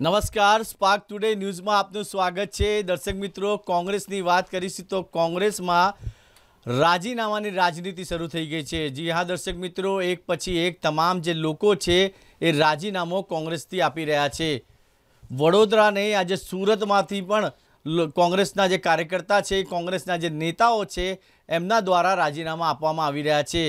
નમસ્કાર spark today ન્યૂઝમાં આપનું સ્વાગત છે દર્શક મિત્રો કોંગ્રેસની વાત કરીશું તો કોંગ્રેસમાં રાજીનામાની રાજનીતિ શરૂ થઈ ગઈ છે જી હા દર્શક મિત્રો એક પછી એક તમામ જે લોકો છે એ રાજીનામો કોંગ્રેસથી આપી રહ્યા છે વડોદરા નહીં આજે સુરતમાંથી પણ કોંગ્રેસના જે કાર્યકર્તા છે કોંગ્રેસના જે નેતાઓ છે એમના દ્વારા રાજીનામા આપવામાં આવી રહ્યા છે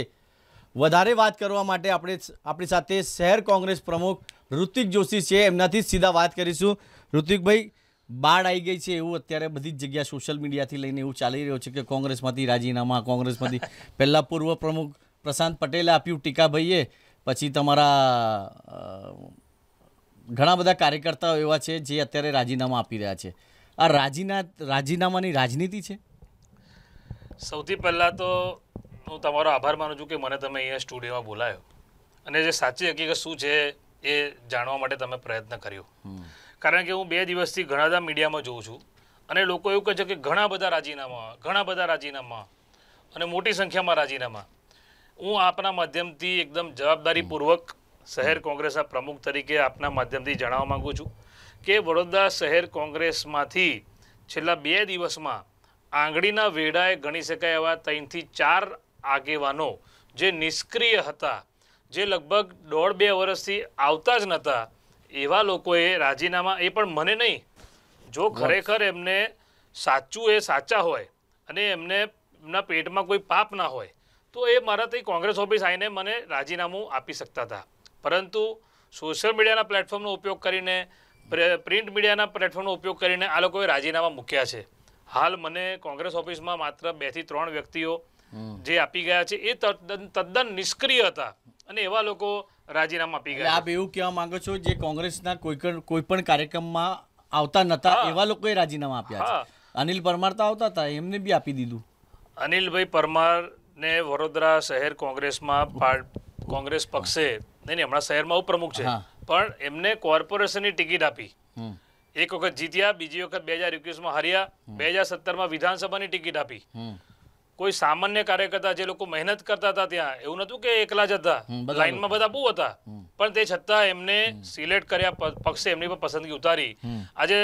વધારે વાત કરવા માટે આપણે આપણી સાથે શહેર કોંગ્રેસ પ્રમુખ ઋતિક જોશી છે એમનાથી સીધા વાત કરીશું ઋતિકભાઈ બાળ આવી ગઈ છે એવું અત્યારે બધી જ જગ્યા સોશિયલ મીડિયાથી લઈને એવું ચાલી રહ્યું છે કે કોંગ્રેસમાંથી રાજીનામા કોંગ્રેસમાંથી પહેલાં પૂર્વ પ્રમુખ પ્રશાંત પટેલે આપ્યું ટીકાભાઈએ પછી તમારા ઘણા બધા કાર્યકર્તાઓ એવા છે જે અત્યારે રાજીનામા આપી રહ્યા છે આ રાજીના રાજીનામાની રાજનીતિ છે સૌથી પહેલાં તો હું તમારો આભાર માનું છું કે મને તમે અહીંયા સ્ટુડિયોમાં બોલાયો અને જે સાચી હકીકત શું છે એ જાણવા માટે તમે પ્રયત્ન કર્યો કારણ કે હું બે દિવસથી ઘણા બધા મીડિયામાં જોઉં છું અને લોકો એવું કહે છે કે ઘણા બધા રાજીનામા ઘણા બધા રાજીનામા અને મોટી સંખ્યામાં રાજીનામા હું આપના માધ્યમથી એકદમ જવાબદારીપૂર્વક શહેર કોંગ્રેસના પ્રમુખ તરીકે આપના માધ્યમથી જણાવવા માગું છું કે વડોદરા શહેર કોંગ્રેસમાંથી છેલ્લા બે દિવસમાં આંગળીના વેડાએ ગણી શકાય એવા ત્રણથી ચાર આગેવાનો જે નિષ્ક્રિય હતા જે લગભગ દોઢ બે વર્ષથી આવતા જ નહોતા એવા લોકોએ રાજીનામા એ પણ મને નહીં જો ખરેખર એમને સાચું એ સાચા હોય અને એમને એમના પેટમાં કોઈ પાપ ના હોય તો એ મારાથી કોંગ્રેસ ઓફિસ આવીને મને રાજીનામું આપી શકતા હતા પરંતુ સોશિયલ મીડિયાના પ્લેટફોર્મનો ઉપયોગ કરીને પ્રિન્ટ મીડિયાના પ્લેટફોર્મનો ઉપયોગ કરીને આ લોકોએ રાજીનામા મૂક્યા છે હાલ મને કોંગ્રેસ ઓફિસમાં માત્ર બેથી ત્રણ વ્યક્તિઓ જે આપી ગયા છે એ તદ્દન નિષ્ક્રિય હતા અને એવા લોકો રાજીનામા આપી ગયા આપ એવું કહેવા માંગો છો જે કોંગ્રેસના કોઈ પણ કાર્યક્રમમાં આવતા નતા એવા લોકોએ રાજીનામા આપ્યા છે અનિલ પરમાર તો આવતા હતા એમને બી આપી દીધું અનિલભાઈ પરમારને વડોદરા શહેર કોંગ્રેસમાં કોંગ્રેસ પક્ષે નહીં હમણાં શહેરમાં ઉપપ્રમુખ છે પણ એમને કોર્પોરેશનની ટિકિટ આપી એક વખત જીત્યા બીજી વખત બે હજાર એકવીસમાં હાર્યા બે હજાર સત્તરમાં વિધાનસભાની ટિકિટ આપી કોઈ સામાન્ય કાર્યકર્તા જે લોકો મહેનત કરતા હતા ત્યાં એવું નતું કે એકલા જ હતા લાઈનમાં બધા બહુ હતા પણ તે છતાં એમને સિલેક્ટ કર્યા પક્ષે એમની પર પસંદગી ઉતારી આજે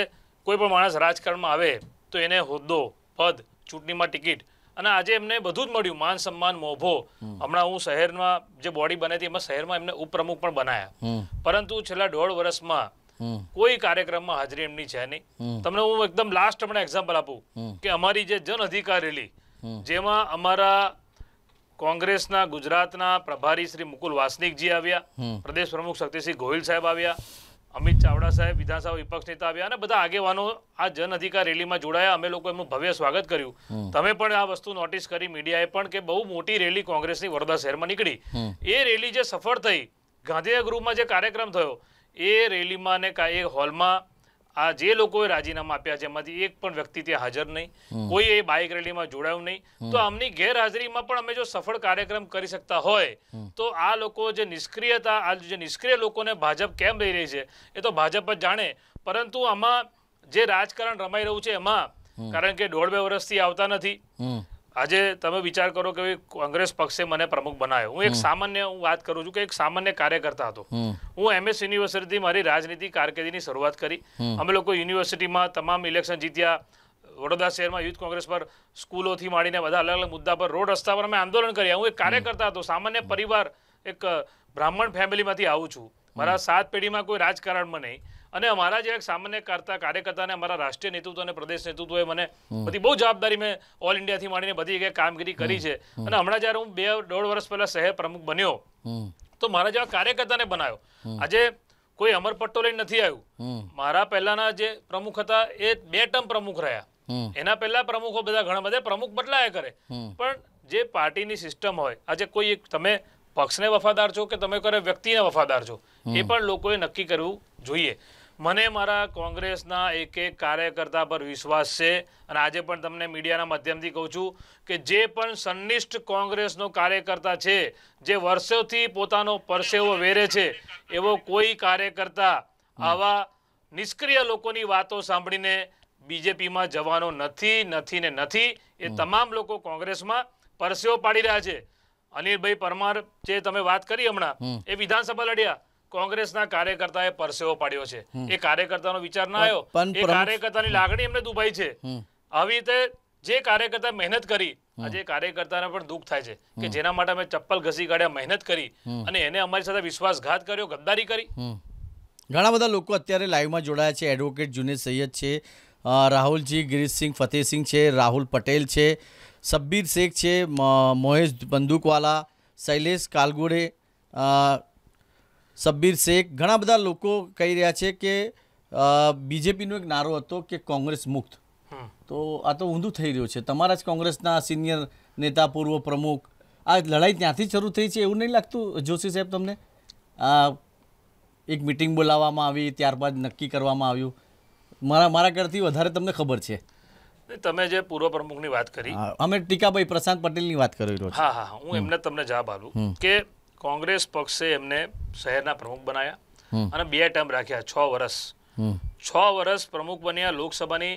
કોઈ પણ માણસ રાજકારણમાં આવે તો એને હોદ્દો પદ ચૂંટણીમાં ટિકિટ અને આજે એમને બધું જ મળ્યું માન સન્માન મોભો હમણાં હું શહેરમાં જે બોડી બને હતી એમાં શહેરમાં એમને ઉપપ્રમુખ પણ બનાયા પરંતુ છેલ્લા દોઢ વર્ષમાં કોઈ કાર્યક્રમમાં હાજરી એમની છે નહીં તમને હું એકદમ લાસ્ટ હમણાં એક્ઝામ્પલ આપું કે અમારી જે જન અધિકાર રેલી જેમાં અમારા કોંગ્રેસના ગુજરાતના પ્રભારી શ્રી મુકુલ વાસનિકજી આવ્યા પ્રદેશ પ્રમુખ શક્તિસિંહ ગોહિલ સાહેબ આવ્યા અમિત ચાવડા સાહેબ વિધાનસભા વિપક્ષ નેતા આવ્યા અને બધા આગેવાનો આ જન અધિકાર રેલીમાં જોડાયા અમે લોકો એમનું ભવ્ય સ્વાગત કર્યું તમે પણ આ વસ્તુ નોટિસ કરી મીડિયાએ પણ કે બહુ મોટી રેલી કોંગ્રેસની વડોદરા શહેરમાં નીકળી એ રેલી જે સફળ થઈ ગાંધીનગર ગૃહમાં જે કાર્યક્રમ થયો એ રેલીમાં ને એ હોલમાં આ જે લોકોએ રાજીનામા આપ્યા છે એમાંથી એક પણ વ્યક્તિ ત્યાં હાજર નહીં કોઈ એ બાઇક રેલીમાં જોડાયું નહીં તો આમની ગેરહાજરીમાં પણ અમે જો સફળ કાર્યક્રમ કરી શકતા હોય તો આ લોકો જે નિષ્ક્રિયતા આ જે નિષ્ક્રિય લોકોને ભાજપ કેમ લઈ રહી છે એ તો ભાજપ જ જાણે પરંતુ આમાં જે રાજકારણ રમાઈ રહ્યું છે એમાં કારણ કે દોઢ બે વર્ષથી આવતા નથી આજે તમે વિચાર કરો કે કોંગ્રેસ પક્ષે મને પ્રમુખ બનાવ્યો હું એક સામાન્ય હું વાત કરું છું કે એક સામાન્ય કાર્યકર્તા હતો હું એમએસ યુનિવર્સિટી મારી રાજનીતિ કારકિર્દીની શરૂઆત કરી અમે લોકો યુનિવર્સિટીમાં તમામ ઇલેક્શન જીત્યા વડોદરા શહેરમાં યુથ કોંગ્રેસ પર સ્કૂલોથી માંડીને બધા અલગ અલગ મુદ્દા પર રોડ રસ્તા પર અમે આંદોલન કર્યા હું એક કાર્યકર્તા હતો સામાન્ય પરિવાર એક બ્રાહ્મણ ફેમિલીમાંથી આવું છું મારા સાત પેઢીમાં કોઈ રાજકારણમાં નહીં અને અમારા જે એક સામાન્ય કરતા કાર્યકર્તાને અમારા રાષ્ટ્રીય નેતૃત્વ અને પ્રદેશ નેતૃત્વએ મને બધી બહુ જવાબદારી મેં ઓલ ઇન્ડિયાથી માંડીને બધી જગ્યાએ કામગીરી કરી છે અને હમણાં જ્યારે હું બે દોઢ વર્ષ પહેલાં શહેર પ્રમુખ બન્યો તો મારા જેવા કાર્યકર્તાને બનાવ્યો આજે કોઈ અમર પટ્ટો નથી આવ્યું મારા પહેલાના જે પ્રમુખ હતા એ બે ટર્મ પ્રમુખ રહ્યા એના પહેલા પ્રમુખો બધા ઘણા બધા પ્રમુખ બદલાયા કરે પણ જે પાર્ટીની સિસ્ટમ હોય આજે કોઈ એક તમે પક્ષને વફાદાર છો કે તમે કરે વ્યક્તિને વફાદાર છો એ પણ લોકોએ નક્કી કરવું જોઈએ મને મારા કોંગ્રેસના એક એક કાર્યકર્તા પર વિશ્વાસ છે અને આજે પણ તમને મીડિયાના માધ્યમથી કહું છું કે જે પણ સંનિષ્ઠ કોંગ્રેસનો કાર્યકર્તા છે જે વર્ષોથી પોતાનો પરસેવો વેરે છે એવો કોઈ કાર્યકર્તા આવા નિષ્ક્રિય લોકોની વાતો સાંભળીને બીજેપીમાં જવાનો નથી નથી ને નથી એ તમામ લોકો કોંગ્રેસમાં પરસેવો પાડી રહ્યા છે અનિલભાઈ પરમાર જે તમે વાત કરી હમણાં એ વિધાનસભા લડ્યા કોંગ્રેસના કાર્યકર્તાએ પરસેવો પાડ્યો છે એ કાર્યકર્તાનો વિચાર ના આવ્યો એ કાર્યકર્તાની લાગણી એમને દુભાઈ છે આવી રીતે જે કાર્યકર્તા મહેનત કરી આજે કાર્યકર્તાને પણ દુઃખ થાય છે કે જેના માટે અમે ચપ્પલ ઘસી કાઢ્યા મહેનત કરી અને એને અમારી સાથે વિશ્વાસઘાત કર્યો ગદ્દારી કરી ઘણા બધા લોકો અત્યારે લાઈવમાં જોડાયા છે એડવોકેટ જુનેદ સૈયદ છે રાહુલજી ગિરીશસિંહ ફતેહસિંહ છે રાહુલ પટેલ છે સબ્બીર શેખ છે મોહેશ બંદૂકવાલા શૈલેષ કાલગુડે સબ્બીર શેખ ઘણા બધા લોકો કહી રહ્યા છે કે બીજેપીનો એક નારો હતો કે કોંગ્રેસ મુક્ત તો આ તો ઊંધું થઈ રહ્યું છે તમારા જ કોંગ્રેસના સિનિયર નેતા પૂર્વ પ્રમુખ આ લડાઈ ત્યાંથી શરૂ થઈ છે એવું નહીં લાગતું જોશી સાહેબ તમને એક મિટિંગ બોલાવવામાં આવી ત્યારબાદ નક્કી કરવામાં આવ્યું મારા મારા કરતી વધારે તમને ખબર છે તમે જે પૂર્વ પ્રમુખની વાત કરી અમે ટીકાભાઈ પ્રશાંત પટેલની વાત કરી રહ્યો હા હા હું એમને તમને જવાબ આલું કે કોંગ્રેસ પક્ષે એમને શહેરના પ્રમુખ બનાવ્યા અને બે ટર્મ રાખ્યા છ વર્ષ છ વર્ષ પ્રમુખ બન્યા લોકસભાની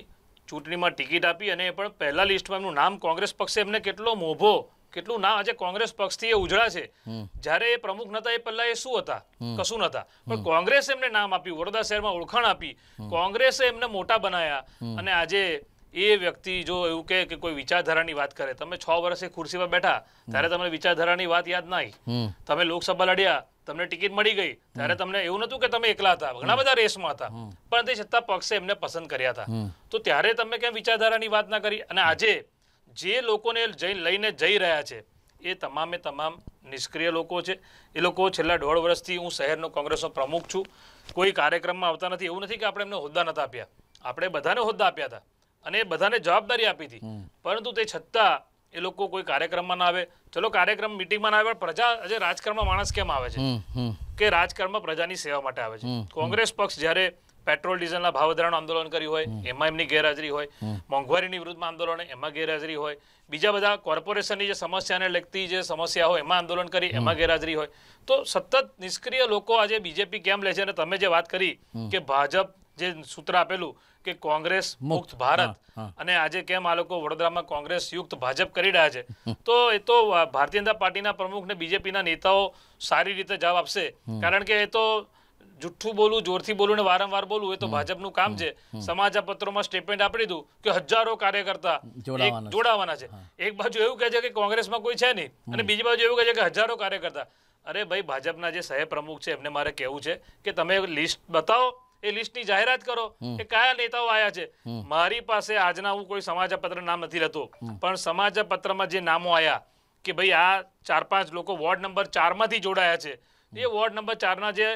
ચૂંટણીમાં ટિકિટ આપી અને પણ પહેલા લિસ્ટમાં એમનું નામ કોંગ્રેસ પક્ષે એમને કેટલો મોભો કેટલું નામ આજે કોંગ્રેસ પક્ષથી એ ઉજળા છે જ્યારે એ પ્રમુખ નતા એ પહેલા એ શું હતા કશું નતા પણ કોંગ્રેસે એમને નામ આપ્યું વડોદરા શહેરમાં ઓળખાણ આપી કોંગ્રેસે એમને મોટા બનાયા અને આજે એ વ્યક્તિ જો એવું કે કોઈ વિચારધારાની વાત કરે તમે છ વર્ષે ખુરશી પર બેઠા ત્યારે તમને વિચારધારાની વાત યાદ ના તમે લોકસભા લડ્યા તમને ટિકિટ મળી ગઈ ત્યારે તમને એવું નતું કે તમે એકલા હતા ઘણા બધા રેસમાં હતા પણ તે છતાં પક્ષે એમને પસંદ કર્યા હતા તો ત્યારે તમે કેમ વિચારધારાની વાત ના કરી અને આજે જે લોકોને જઈ લઈને જઈ રહ્યા છે એ તમામે તમામ નિષ્ક્રિય લોકો છે એ લોકો છેલ્લા દોઢ વર્ષથી હું શહેરનો કોંગ્રેસનો પ્રમુખ છું કોઈ કાર્યક્રમમાં આવતા નથી એવું નથી કે આપણે એમને હોદ્દા નતા આપ્યા આપણે બધાને હોદ્દા આપ્યા હતા અને બધાને જવાબદારી આપી હતી પરંતુ તે છતાં એ લોકો કોઈ કાર્યક્રમમાં ના આવે ચલો કાર્યક્રમ મિટિંગમાં ના આવે પણ પ્રજા આજે રાજકારણમાં માણસ કેમ આવે છે કે રાજકારણમાં પ્રજાની સેવા માટે આવે છે કોંગ્રેસ પક્ષ જ્યારે પેટ્રોલ ડીઝલના ભાવ વધારાનું આંદોલન કર્યું હોય એમાં એમની ગેરહાજરી હોય મોંઘવારીની વિરુદ્ધમાં આંદોલન એમાં ગેરહાજરી હોય બીજા બધા કોર્પોરેશનની જે સમસ્યાને લગતી જે સમસ્યા હોય એમાં આંદોલન કરી એમાં ગેરહાજરી હોય તો સતત નિષ્ક્રિય લોકો આજે બીજેપી કેમ લે છે અને તમે જે વાત કરી કે ભાજપ જે સૂત્ર આપેલું કે કોંગ્રેસ મુક્ત ભારત અને આજે કેમ આ લોકો વડોદરામાં કોંગ્રેસ યુક્ત ભાજપ કરી રહ્યા છે તો એ તો ભારતીય જનતા પાર્ટીના પ્રમુખ ને બીજેપીના નેતાઓ સારી રીતે જવાબ આપશે કારણ કે એ તો જુઠ્ઠું બોલવું જોરથી બોલવું ને વારંવાર બોલવું એ તો ભાજપનું કામ છે સમાચાર પત્રોમાં સ્ટેટમેન્ટ આપી દીધું કે હજારો કાર્યકર્તા જોડાવાના છે એક બાજુ એવું કહે છે કે કોંગ્રેસમાં કોઈ છે નહીં અને બીજી બાજુ એવું કહે છે કે હજારો કાર્યકર્તા અરે ભાઈ ભાજપના જે સહ પ્રમુખ છે એમને મારે કહેવું છે કે તમે લિસ્ટ બતાવો એ લિસ્ટની જાહેરાત કરો કે કયા નેતાઓ આવ્યા છે મારી પાસે આજના હું કોઈ સમાચારપત્ર નામ નથી લેતો પણ સમાચારપત્રમાં જે નામો આવ્યા કે ભાઈ આ ચાર પાંચ લોકો વોર્ડ નંબર ચારમાંથી જોડાયા છે એ વોર્ડ નંબર ચારના જે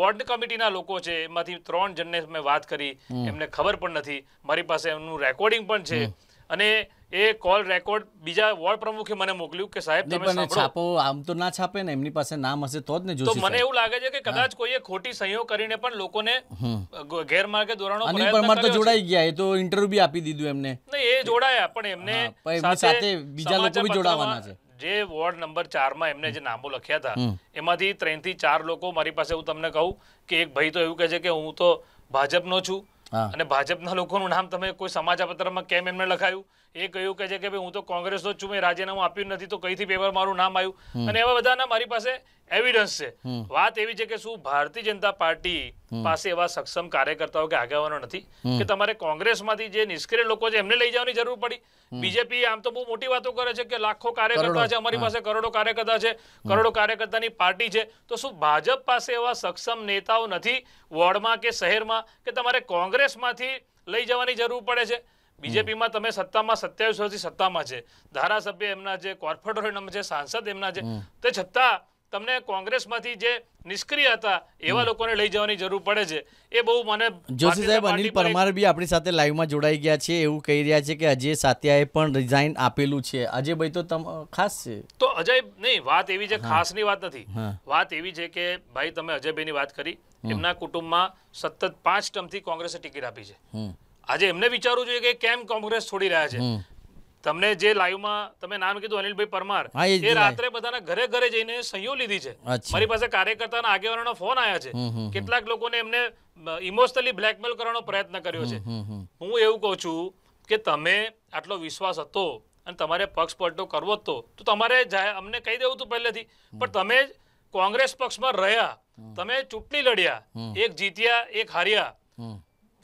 વોર્ડ કમિટીના લોકો છે એમાંથી ત્રણ જણને મેં વાત કરી એમને ખબર પણ નથી મારી પાસે એમનું રેકોર્ડિંગ પણ છે અને એ કોલ રેકોર્ડ બીજા વોર્ડ પ્રમુખે મને મોકલ્યું કે સાહેબ તમે સાંભળો છાપો આમ તો ના છાપે ને એમની પાસે નામ હશે તો જ ને જોશી તો મને એવું લાગે છે કે કદાચ કોઈએ ખોટી સંયોગ કરીને પણ લોકોને ગેરમાર્ગે દોરાણો અનિલ પરમાર તો જોડાઈ ગયા એ તો ઇન્ટરવ્યુ બી આપી દીધું એમને નહીં એ જોડાયા પણ એમને સાથે બીજા લોકો બી જોડાવાના છે જે વોર્ડ નંબર ચારમાં એમને જે નામો લખ્યા હતા એમાંથી ત્રણથી ચાર લોકો મારી પાસે હું તમને કહું કે એક ભાઈ તો એવું કહે છે કે હું તો ભાજપનો છું અને ભાજપના લોકોનું નામ તમે કોઈ સમાચાર પત્રમાં કેમ એમને લખાયું એ કહ્યું કે છે કે હું તો કોંગ્રેસનો જ છું મેં રાજીનામું આપ્યું નથી તો કઈથી પેપર મારું નામ આવ્યું અને એવા બધાના મારી પાસે એવિડન્સ છે વાત એવી છે કે શું ભારતીય જનતા પાર્ટી પાસે એવા સક્ષમ કાર્યકર્તાઓ કે આગેવાનો નથી કે તમારે કોંગ્રેસમાંથી જે નિષ્ક્રિય લોકો છે એમને લઈ જવાની જરૂર પડી બીજેપી આમ તો બહુ મોટી વાતો કરે છે કે લાખો કાર્યકર્તા છે અમારી પાસે કરોડો કાર્યકર્તા છે કરોડો કાર્યકર્તાની પાર્ટી છે તો શું ભાજપ પાસે એવા સક્ષમ નેતાઓ નથી વોર્ડમાં કે શહેરમાં કે તમારે કોંગ્રેસમાંથી લઈ જવાની જરૂર પડે છે બીજેપીમાં તમે સત્તામાં સત્યાવીસ વર્ષથી સત્તામાં છે ધારાસભ્ય એમના છે કોર્પોરેટર એમના છે સાંસદ એમના છે તે છતાં તમને કોંગ્રેસમાંથી જે નિષ્ક્રિય હતા એવા લોકોને લઈ જવાની જરૂર પડે છે એ બહુ મને જોશી સાહેબ અનિલ પરમાર બી આપણી સાથે લાઈવમાં જોડાઈ ગયા છે એવું કહી રહ્યા છે કે અજય સાત્યાએ પણ રિઝાઇન આપેલું છે અજયભાઈ તો તમ ખાસ છે તો અજય નહીં વાત એવી છે ખાસની વાત નથી વાત એવી છે કે ભાઈ તમે અજયભાઈની વાત કરી એમના કુટુંબમાં સતત પાંચ ટર્મથી કોંગ્રેસે ટિકિટ આપી છે આજે એમને વિચારવું જોઈએ કે કેમ કોંગ્રેસ છોડી રહ્યા છે તમને જે લાઈવમાં તમે નામ કીધું અનિલભાઈ પરમાર એ રાત્રે બધાના ઘરે ઘરે જઈને સહીઓ લીધી છે મારી પાસે કાર્યકર્તાના આગેવાનોનો ફોન આવ્યા છે કેટલાક લોકોને એમને ઇમોશનલી બ્લેકમેલ કરવાનો પ્રયત્ન કર્યો છે હું એવું કહું છું કે તમે આટલો વિશ્વાસ હતો અને તમારે પક્ષ પલટો કરવો જ તો તમારે અમને કહી દેવું હતું પહેલેથી પણ તમે કોંગ્રેસ પક્ષમાં રહ્યા તમે ચૂંટણી લડ્યા એક જીત્યા એક હાર્યા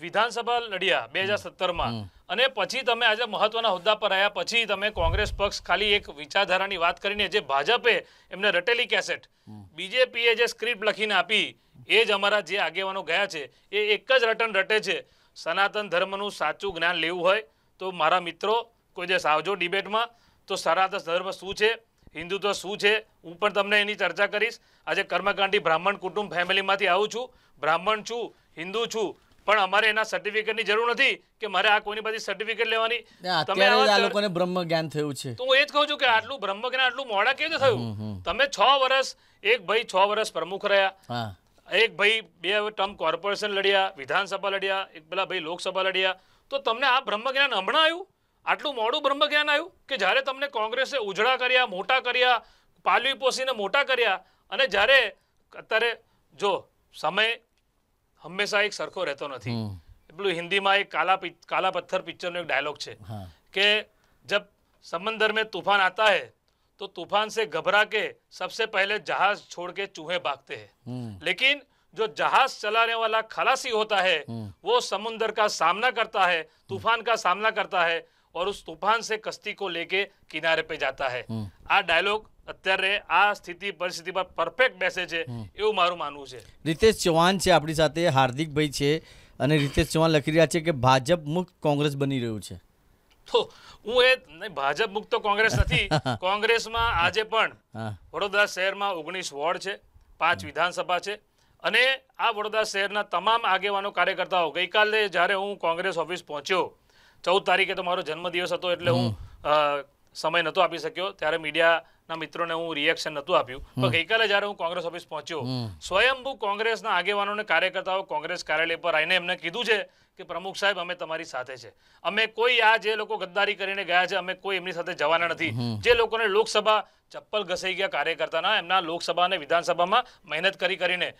વિધાનસભા લડ્યા બે હજાર અને પછી તમે આજે મહત્વના હોદ્દા પર આવ્યા પછી તમે કોંગ્રેસ પક્ષ ખાલી એક વિચારધારાની વાત કરીને જે ભાજપે એમને રટેલી કેસેટ બીજેપીએ જે સ્ક્રિપ્ટ લખીને આપી એ જ અમારા જે આગેવાનો ગયા છે એ એક જ રટન રટે છે સનાતન ધર્મનું સાચું જ્ઞાન લેવું હોય તો મારા મિત્રો કોઈ જે સાવજો ડિબેટમાં તો સનાતન ધર્મ શું છે હિન્દુત્વ શું છે હું પણ તમને એની ચર્ચા કરીશ આજે કર્મકાંડી બ્રાહ્મણ કુટુંબ ફેમિલીમાંથી આવું છું બ્રાહ્મણ છું હિન્દુ છું પણ અમારે એના સર્ટિફિકેટની જરૂર નથી કે મારે આ કોઈની પાસે સર્ટિફિકેટ લેવાની તમે આ બ્રહ્મ જ્ઞાન થયું છે તો હું એ જ કહું છું કે આટલું બ્રહ્મ જ્ઞાન આટલું મોડા કેવી રીતે થયું તમે છ વર્ષ એક ભાઈ છ વર્ષ પ્રમુખ રહ્યા એક ભાઈ બે ટર્મ કોર્પોરેશન લડ્યા વિધાનસભા લડ્યા એક પેલા ભાઈ લોકસભા લડ્યા તો તમને આ બ્રહ્મ જ્ઞાન હમણાં આવ્યું આટલું મોડું બ્રહ્મ જ્ઞાન આવ્યું કે જ્યારે તમને કોંગ્રેસે ઉજળા કર્યા મોટા કર્યા પાલવી પોસીને મોટા કર્યા અને જ્યારે અત્યારે જો સમય હંમેશા એક સરખો हिंदी નથી एक काला એક काला કાલા પથ્થર પિક્ચરનો एक डायलॉग है કે जब समंदर में तूफान आता है तो तूफान से घबरा के सबसे पहले जहाज छोड़ के चूहे भागते हैं लेकिन जो जहाज चलाने वाला खलासी होता है वो समुन्दर का सामना करता है तूफान का सामना करता है और उस तूफान से कश्ती को लेके किनारे पे जाता है आ डायलॉग અત્યારે આ સ્થિતિ પરિસ્થિતિમાં પરફેક્ટ બેસે છે એવું મારું માનવું છે રીતેશ ચૌહાણ છે આપણી સાથે હાર્દિકભાઈ છે અને રીતેશ ચૌહાણ લખી રહ્યા છે કે ભાજપ મુક્ત કોંગ્રેસ બની રહ્યું છે હું એ ભાજપ મુક્ત કોંગ્રેસ નથી કોંગ્રેસમાં આજે પણ વડોદરા શહેરમાં ઓગણીસ વોર્ડ છે પાંચ વિધાનસભા છે અને આ વડોદરા શહેરના તમામ આગેવાનો કાર્યકર્તાઓ ગઈકાલે જ્યારે હું કોંગ્રેસ ઓફિસ પહોંચ્યો ચૌદ તારીખે તો મારો જન્મદિવસ હતો એટલે હું સમય નહોતો આપી શક્યો ત્યારે મીડિયા ના મિત્રોને હું રિએક્શન નહોતું આપ્યું પણ ગઈકાલે જ્યારે હું કોંગ્રેસ ઓફિસ પહોંચ્યો સ્વયંભૂ કોંગ્રેસના આગેવાનો અને કાર્યકર્તાઓ કોંગ્રેસ કાર્યાલય પર આવીને એમને કીધું છે કે પ્રમુખ સાહેબ અમે તમારી સાથે છે અમે કોઈ આ જે લોકો ગદ્દારી કરીને ગયા છે અમે કોઈ એમની સાથે જવાના નથી જે લોકોને લોકસભા ચપ્પલ ઘસાઈ ગયા કાર્યકર્તાના એમના લોકસભા અને વિધાનસભામાં મહેનત કરી કરીને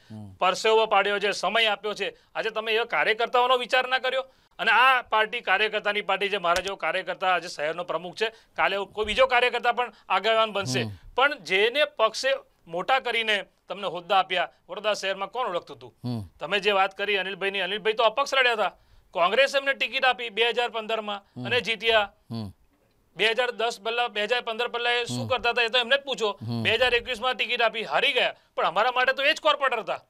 પરસેવો પાડ્યો છે સમય આપ્યો છે આજે તમે એવા કાર્યકર્તાઓનો વિચાર ના કર્યો અને આ પાર્ટી કાર્યકર્તાની પાર્ટી જે મારા જેવો કાર્યકર્તા આજે શહેરનો પ્રમુખ છે કાલે કોઈ બીજો કાર્યકર્તા પણ આગેવાન બનશે પણ જેને પક્ષે મોટા કરીને તમને હોદ્દા આપ્યા વડોદરા શહેરમાં કોણ ઓળખતું હતું તમે જે વાત કરી અનિલભાઈની અનિલભાઈ તો અપક્ષ રડ્યા હતા કોંગ્રેસ એમને ટિકિટ આપી બે હજાર પંદરમાં અને જીત્યા બે હજાર દસ પહેલા બે હજાર પંદર પહેલા એ શું કરતા હતા એ તો એમને જ પૂછો બે હજાર એકવીસમાં ટિકિટ આપી હારી ગયા પણ અમારા માટે તો એ જ કોર્પોરેટર હતા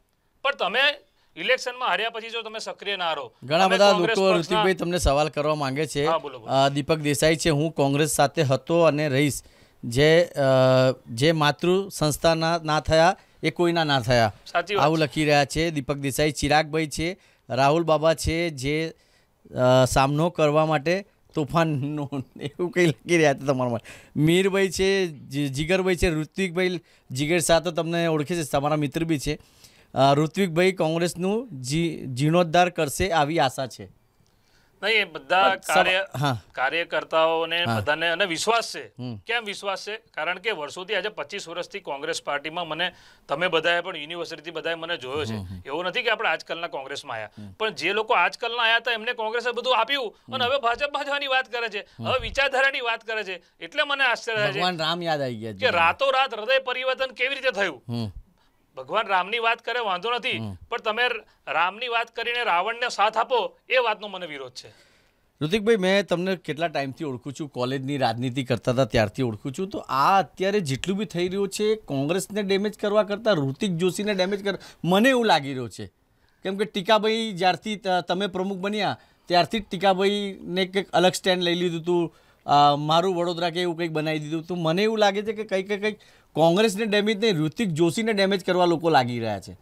પણ તમે ઇલેક્શનમાં હાર્યા પછી જો તમે સક્રિય ના રહો ઘણા બધા લોકો ઋતિકભાઈ તમને સવાલ કરવા માંગે છે દીપક દેસાઈ છે હું કોંગ્રેસ સાથે હતો અને રહીશ જે જે માતૃ સંસ્થાના ના થયા એ કોઈના ના થયા આવું લખી રહ્યા છે દીપક દેસાઈ ચિરાગભાઈ છે રાહુલ બાબા છે જે સામનો કરવા માટે તોફાનનો એવું કંઈ લખી રહ્યા છે તમારા માટે મીરભાઈ છે જીગરભાઈ છે ઋત્વિકભાઈ જીગર શાહ તો તમને ઓળખે છે તમારા મિત્ર બી છે ઋત્વિકભાઈ કોંગ્રેસનું જીર્ણોદ્ધાર કરશે આવી આશા છે નહીં એ બધા કાર્ય કાર્યકર્તાઓને બધાને અને વિશ્વાસ છે કેમ વિશ્વાસ છે કારણ કે વર્ષોથી આજે પચીસ વર્ષથી કોંગ્રેસ પાર્ટીમાં મને તમે બધાએ પણ યુનિવર્સિટીથી બધાએ મને જોયો છે એવું નથી કે આપણે આજકાલના કોંગ્રેસમાં આવ્યા પણ જે લોકો આજકાલના આવ્યા હતા એમને કોંગ્રેસે બધું આપ્યું અને હવે ભાજપમાં જવાની વાત કરે છે હવે વિચારધારાની વાત કરે છે એટલે મને આશ્ચર્ય છે રામ યાદ આવી હૃદય પરિવર્તન કેવી રીતે થયું ભગવાન રામની વાત કરે વાંધો નથી પણ તમે રામની વાત કરીને રાવણને સાથ આપો એ વાતનો મને વિરોધ છે ઋતિકભાઈ મેં તમને કેટલા ટાઈમથી ઓળખું છું કોલેજની રાજનીતિ કરતા હતા ત્યારથી ઓળખું છું તો આ અત્યારે જેટલું બી થઈ રહ્યું છે કોંગ્રેસને ડેમેજ કરવા કરતાં ઋતિક જોશીને ડેમેજ કર મને એવું લાગી રહ્યું છે કેમ કે ટીકાભાઈ જ્યારથી તમે પ્રમુખ બન્યા ત્યારથી જ ટીકાભાઈને કંઈક અલગ સ્ટેન્ડ લઈ લીધું હતું મારું વડોદરા કે એવું કંઈક બનાવી દીધું તો મને એવું લાગે છે કે કંઈક કંઈક કોંગ્રેસને ડેમેજ નહીં ઋતિક જોશીને ડેમેજ કરવા લોકો લાગી રહ્યા છે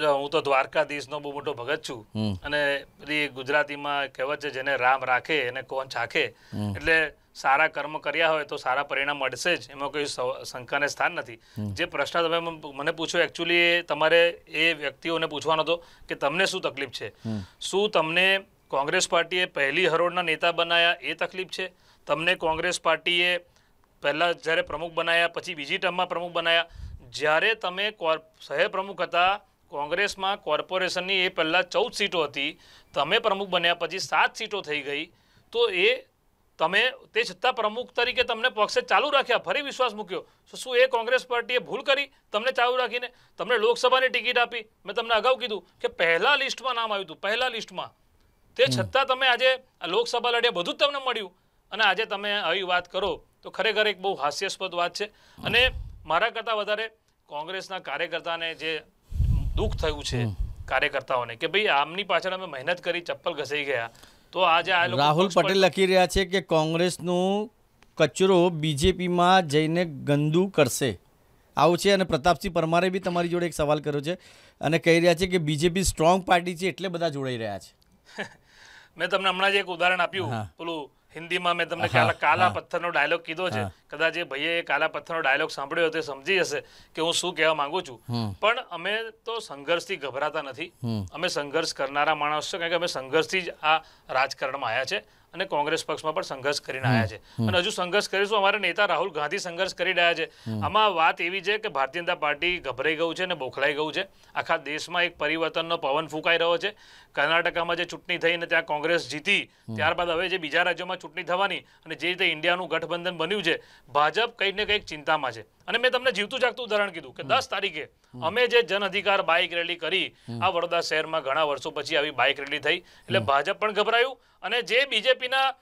હું તો દ્વારકાધીશનો બહુ મોટો ભગત છું અને પેલી ગુજરાતીમાં કહેવત છે જેને રામ રાખે એને કોણ છાખે એટલે સારા કર્મ કર્યા હોય તો સારા પરિણામ મળશે જ એમાં કોઈ શંકાને સ્થાન નથી જે પ્રશ્ન તમે મને પૂછ્યો એકચ્યુઅલી તમારે એ વ્યક્તિઓને પૂછવાનો હતો કે તમને શું તકલીફ છે શું તમને કોંગ્રેસ પાર્ટીએ પહેલી હરોળના નેતા બનાયા એ તકલીફ છે તમને કોંગ્રેસ પાર્ટીએ પહેલાં જ્યારે પ્રમુખ બનાયા પછી બીજી ટર્મમાં પ્રમુખ બનાયા જ્યારે તમે કોર સહ પ્રમુખ હતા કોંગ્રેસમાં કોર્પોરેશનની એ પહેલાં ચૌદ સીટો હતી તમે પ્રમુખ બન્યા પછી સાત સીટો થઈ ગઈ તો એ તમે તે છતાં પ્રમુખ તરીકે તમને પક્ષે ચાલુ રાખ્યા ફરી વિશ્વાસ મૂક્યો તો શું એ કોંગ્રેસ પાર્ટીએ ભૂલ કરી તમને ચાલુ રાખીને તમને લોકસભાની ટિકિટ આપી મેં તમને અગાઉ કીધું કે પહેલાં લિસ્ટમાં નામ આવ્યું હતું પહેલાં લિસ્ટમાં તે છતાં તમે આજે લોકસભા લડ્યા બધું જ તમને મળ્યું અને આજે તમે આવી વાત કરો તો ખરેખર એક બહુ હાસ્યાસ્પદ વાત છે અને મારા કરતાં વધારે કોંગ્રેસના કાર્યકર્તાને જે દુઃખ થયું છે કાર્યકર્તાઓને કે ભાઈ આમની પાછળ અમે મહેનત કરી ચપ્પલ ઘસાઈ ગયા તો આજે રાહુલ પટેલ લખી રહ્યા છે કે કોંગ્રેસનું કચરો બીજેપીમાં જઈને ગંદુ કરશે આવું છે અને પ્રતાપસિંહ પરમારે બી તમારી જોડે એક સવાલ કર્યો છે અને કહી રહ્યા છે કે બીજેપી સ્ટ્રોંગ પાર્ટી છે એટલે બધા જોડાઈ રહ્યા છે મેં તમને હમણાં જ એક ઉદાહરણ આપ્યું પેલું હિન્દીમાં મેં તમને કાલા પથ્થરનો ડાયલોગ કીધો છે કદાચ એ ભાઈએ એ કાલા પથ્થરનો ડાયલોગ સાંભળ્યો તે સમજી જશે કે હું શું કહેવા માંગુ છું પણ અમે તો સંઘર્ષથી ગભરાતા નથી અમે સંઘર્ષ કરનારા માણસ છે કારણ કે અમે સંઘર્ષથી જ આ રાજકારણમાં આવ્યા છે અને કોંગ્રેસ પક્ષમાં પણ સંઘર્ષ કરીને આવ્યા છે અને હજુ સંઘર્ષ કરીશું અમારા નેતા રાહુલ ગાંધી સંઘર્ષ કરી રહ્યા છે આમાં વાત એવી છે કે ભારતીય જનતા પાર્ટી ગભરાઈ ગયું છે અને બોખલાઈ ગયું છે આખા દેશમાં એક પરિવર્તનનો પવન ફૂંકાઈ રહ્યો છે કર્ણાટકામાં જે ચૂંટણી થઈ ત્યાં કોંગ્રેસ જીતી ત્યારબાદ હવે જે બીજા રાજ્યોમાં ચૂંટણી થવાની અને જે રીતે ઇન્ડિયાનું ગઠબંધન બન્યું છે ભાજપ કંઈક ને કંઈક ચિંતામાં છે અને મેં તમને જીવતું જાગતું ઉદાહરણ કીધું કે દસ તારીખે અમે જે જન અધિકાર બાઇક રેલી કરી આ વડોદરા શહેરમાં ઘણા વર્ષો પછી આવી બાઇક રેલી થઈ એટલે ભાજપ પણ ગભરાયું અને જે બીજેપીના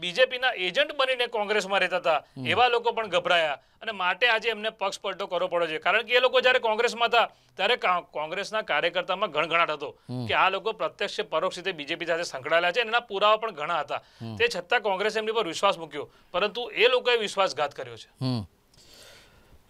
બીજેપીના એજન્ટ બનીને કોંગ્રેસમાં રહેતા હતા એવા લોકો પણ ગભરાયા અને માટે આજે એમને પક્ષ પલટો કરવો પડ્યો છે કારણ કે એ લોકો જ્યારે કોંગ્રેસમાં હતા ત્યારે કોંગ્રેસના કાર્યકર્તામાં ગણગણાટ હતો કે આ લોકો પ્રત્યક્ષ પરોક્ષ રીતે બીજેપી સાથે સંકળાયેલા છે એના પુરાવા પણ ઘણા હતા તે છતાં કોંગ્રેસ એમની પર વિશ્વાસ મૂક્યો પરંતુ એ લોકોએ વિશ્વાસઘાત કર્યો છે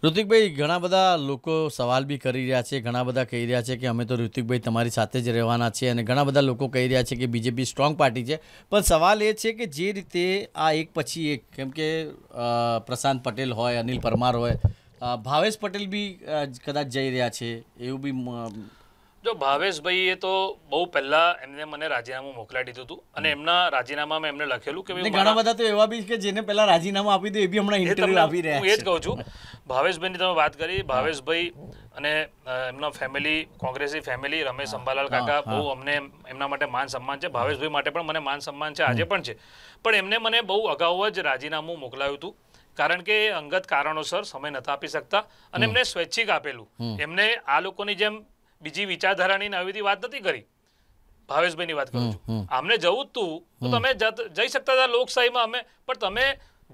ઋતિકભાઈ ઘણા બધા લોકો સવાલ બી કરી રહ્યા છે ઘણા બધા કહી રહ્યા છે કે અમે તો ઋતિકભાઈ તમારી સાથે જ રહેવાના છીએ અને ઘણા બધા લોકો કહી રહ્યા છે કે બીજેપી સ્ટ્રોંગ પાર્ટી છે પણ સવાલ એ છે કે જે રીતે આ એક પછી એક કેમ કે પ્રશાંત પટેલ હોય અનિલ પરમાર હોય ભાવેશ પટેલ બી કદાચ જઈ રહ્યા છે એવું બી જો ભાવેશભાઈ એ તો બહુ પહેલા એમને મને રાજીનામું મોકલાવી દીધું હતું અને એમના રાજીનામામાં એમને લખેલું કે ઘણા બધા તો એવા બી કે જેને પહેલા રાજીનામું આપી દે એ બી હમણાં ઇન્ટરવ્યુ આપી રહ્યા હું એ જ કહું છું ભાવેશભાઈની તમે વાત કરી ભાવેશભાઈ અને એમના ફેમિલી કોંગ્રેસી ફેમિલી રમેશ અંબાલાલ કાકા બહુ અમને એમના માટે માન સન્માન છે ભાવેશભાઈ માટે પણ મને માન સન્માન છે આજે પણ છે પણ એમને મને બહુ અગાઉ જ રાજીનામું મોકલાયું હતું કારણ કે અંગત કારણોસર સમય નથી આપી શકતા અને એમને સ્વૈચ્છિક આપેલું એમને આ લોકોની જેમ બીજી વિચારધારાની નવીથી વાત નથી કરી ભાવેશભાઈની વાત કરું છું આમને જવું તું તો તમે જઈ શકતા હતા લોકશાહીમાં અમે પણ તમે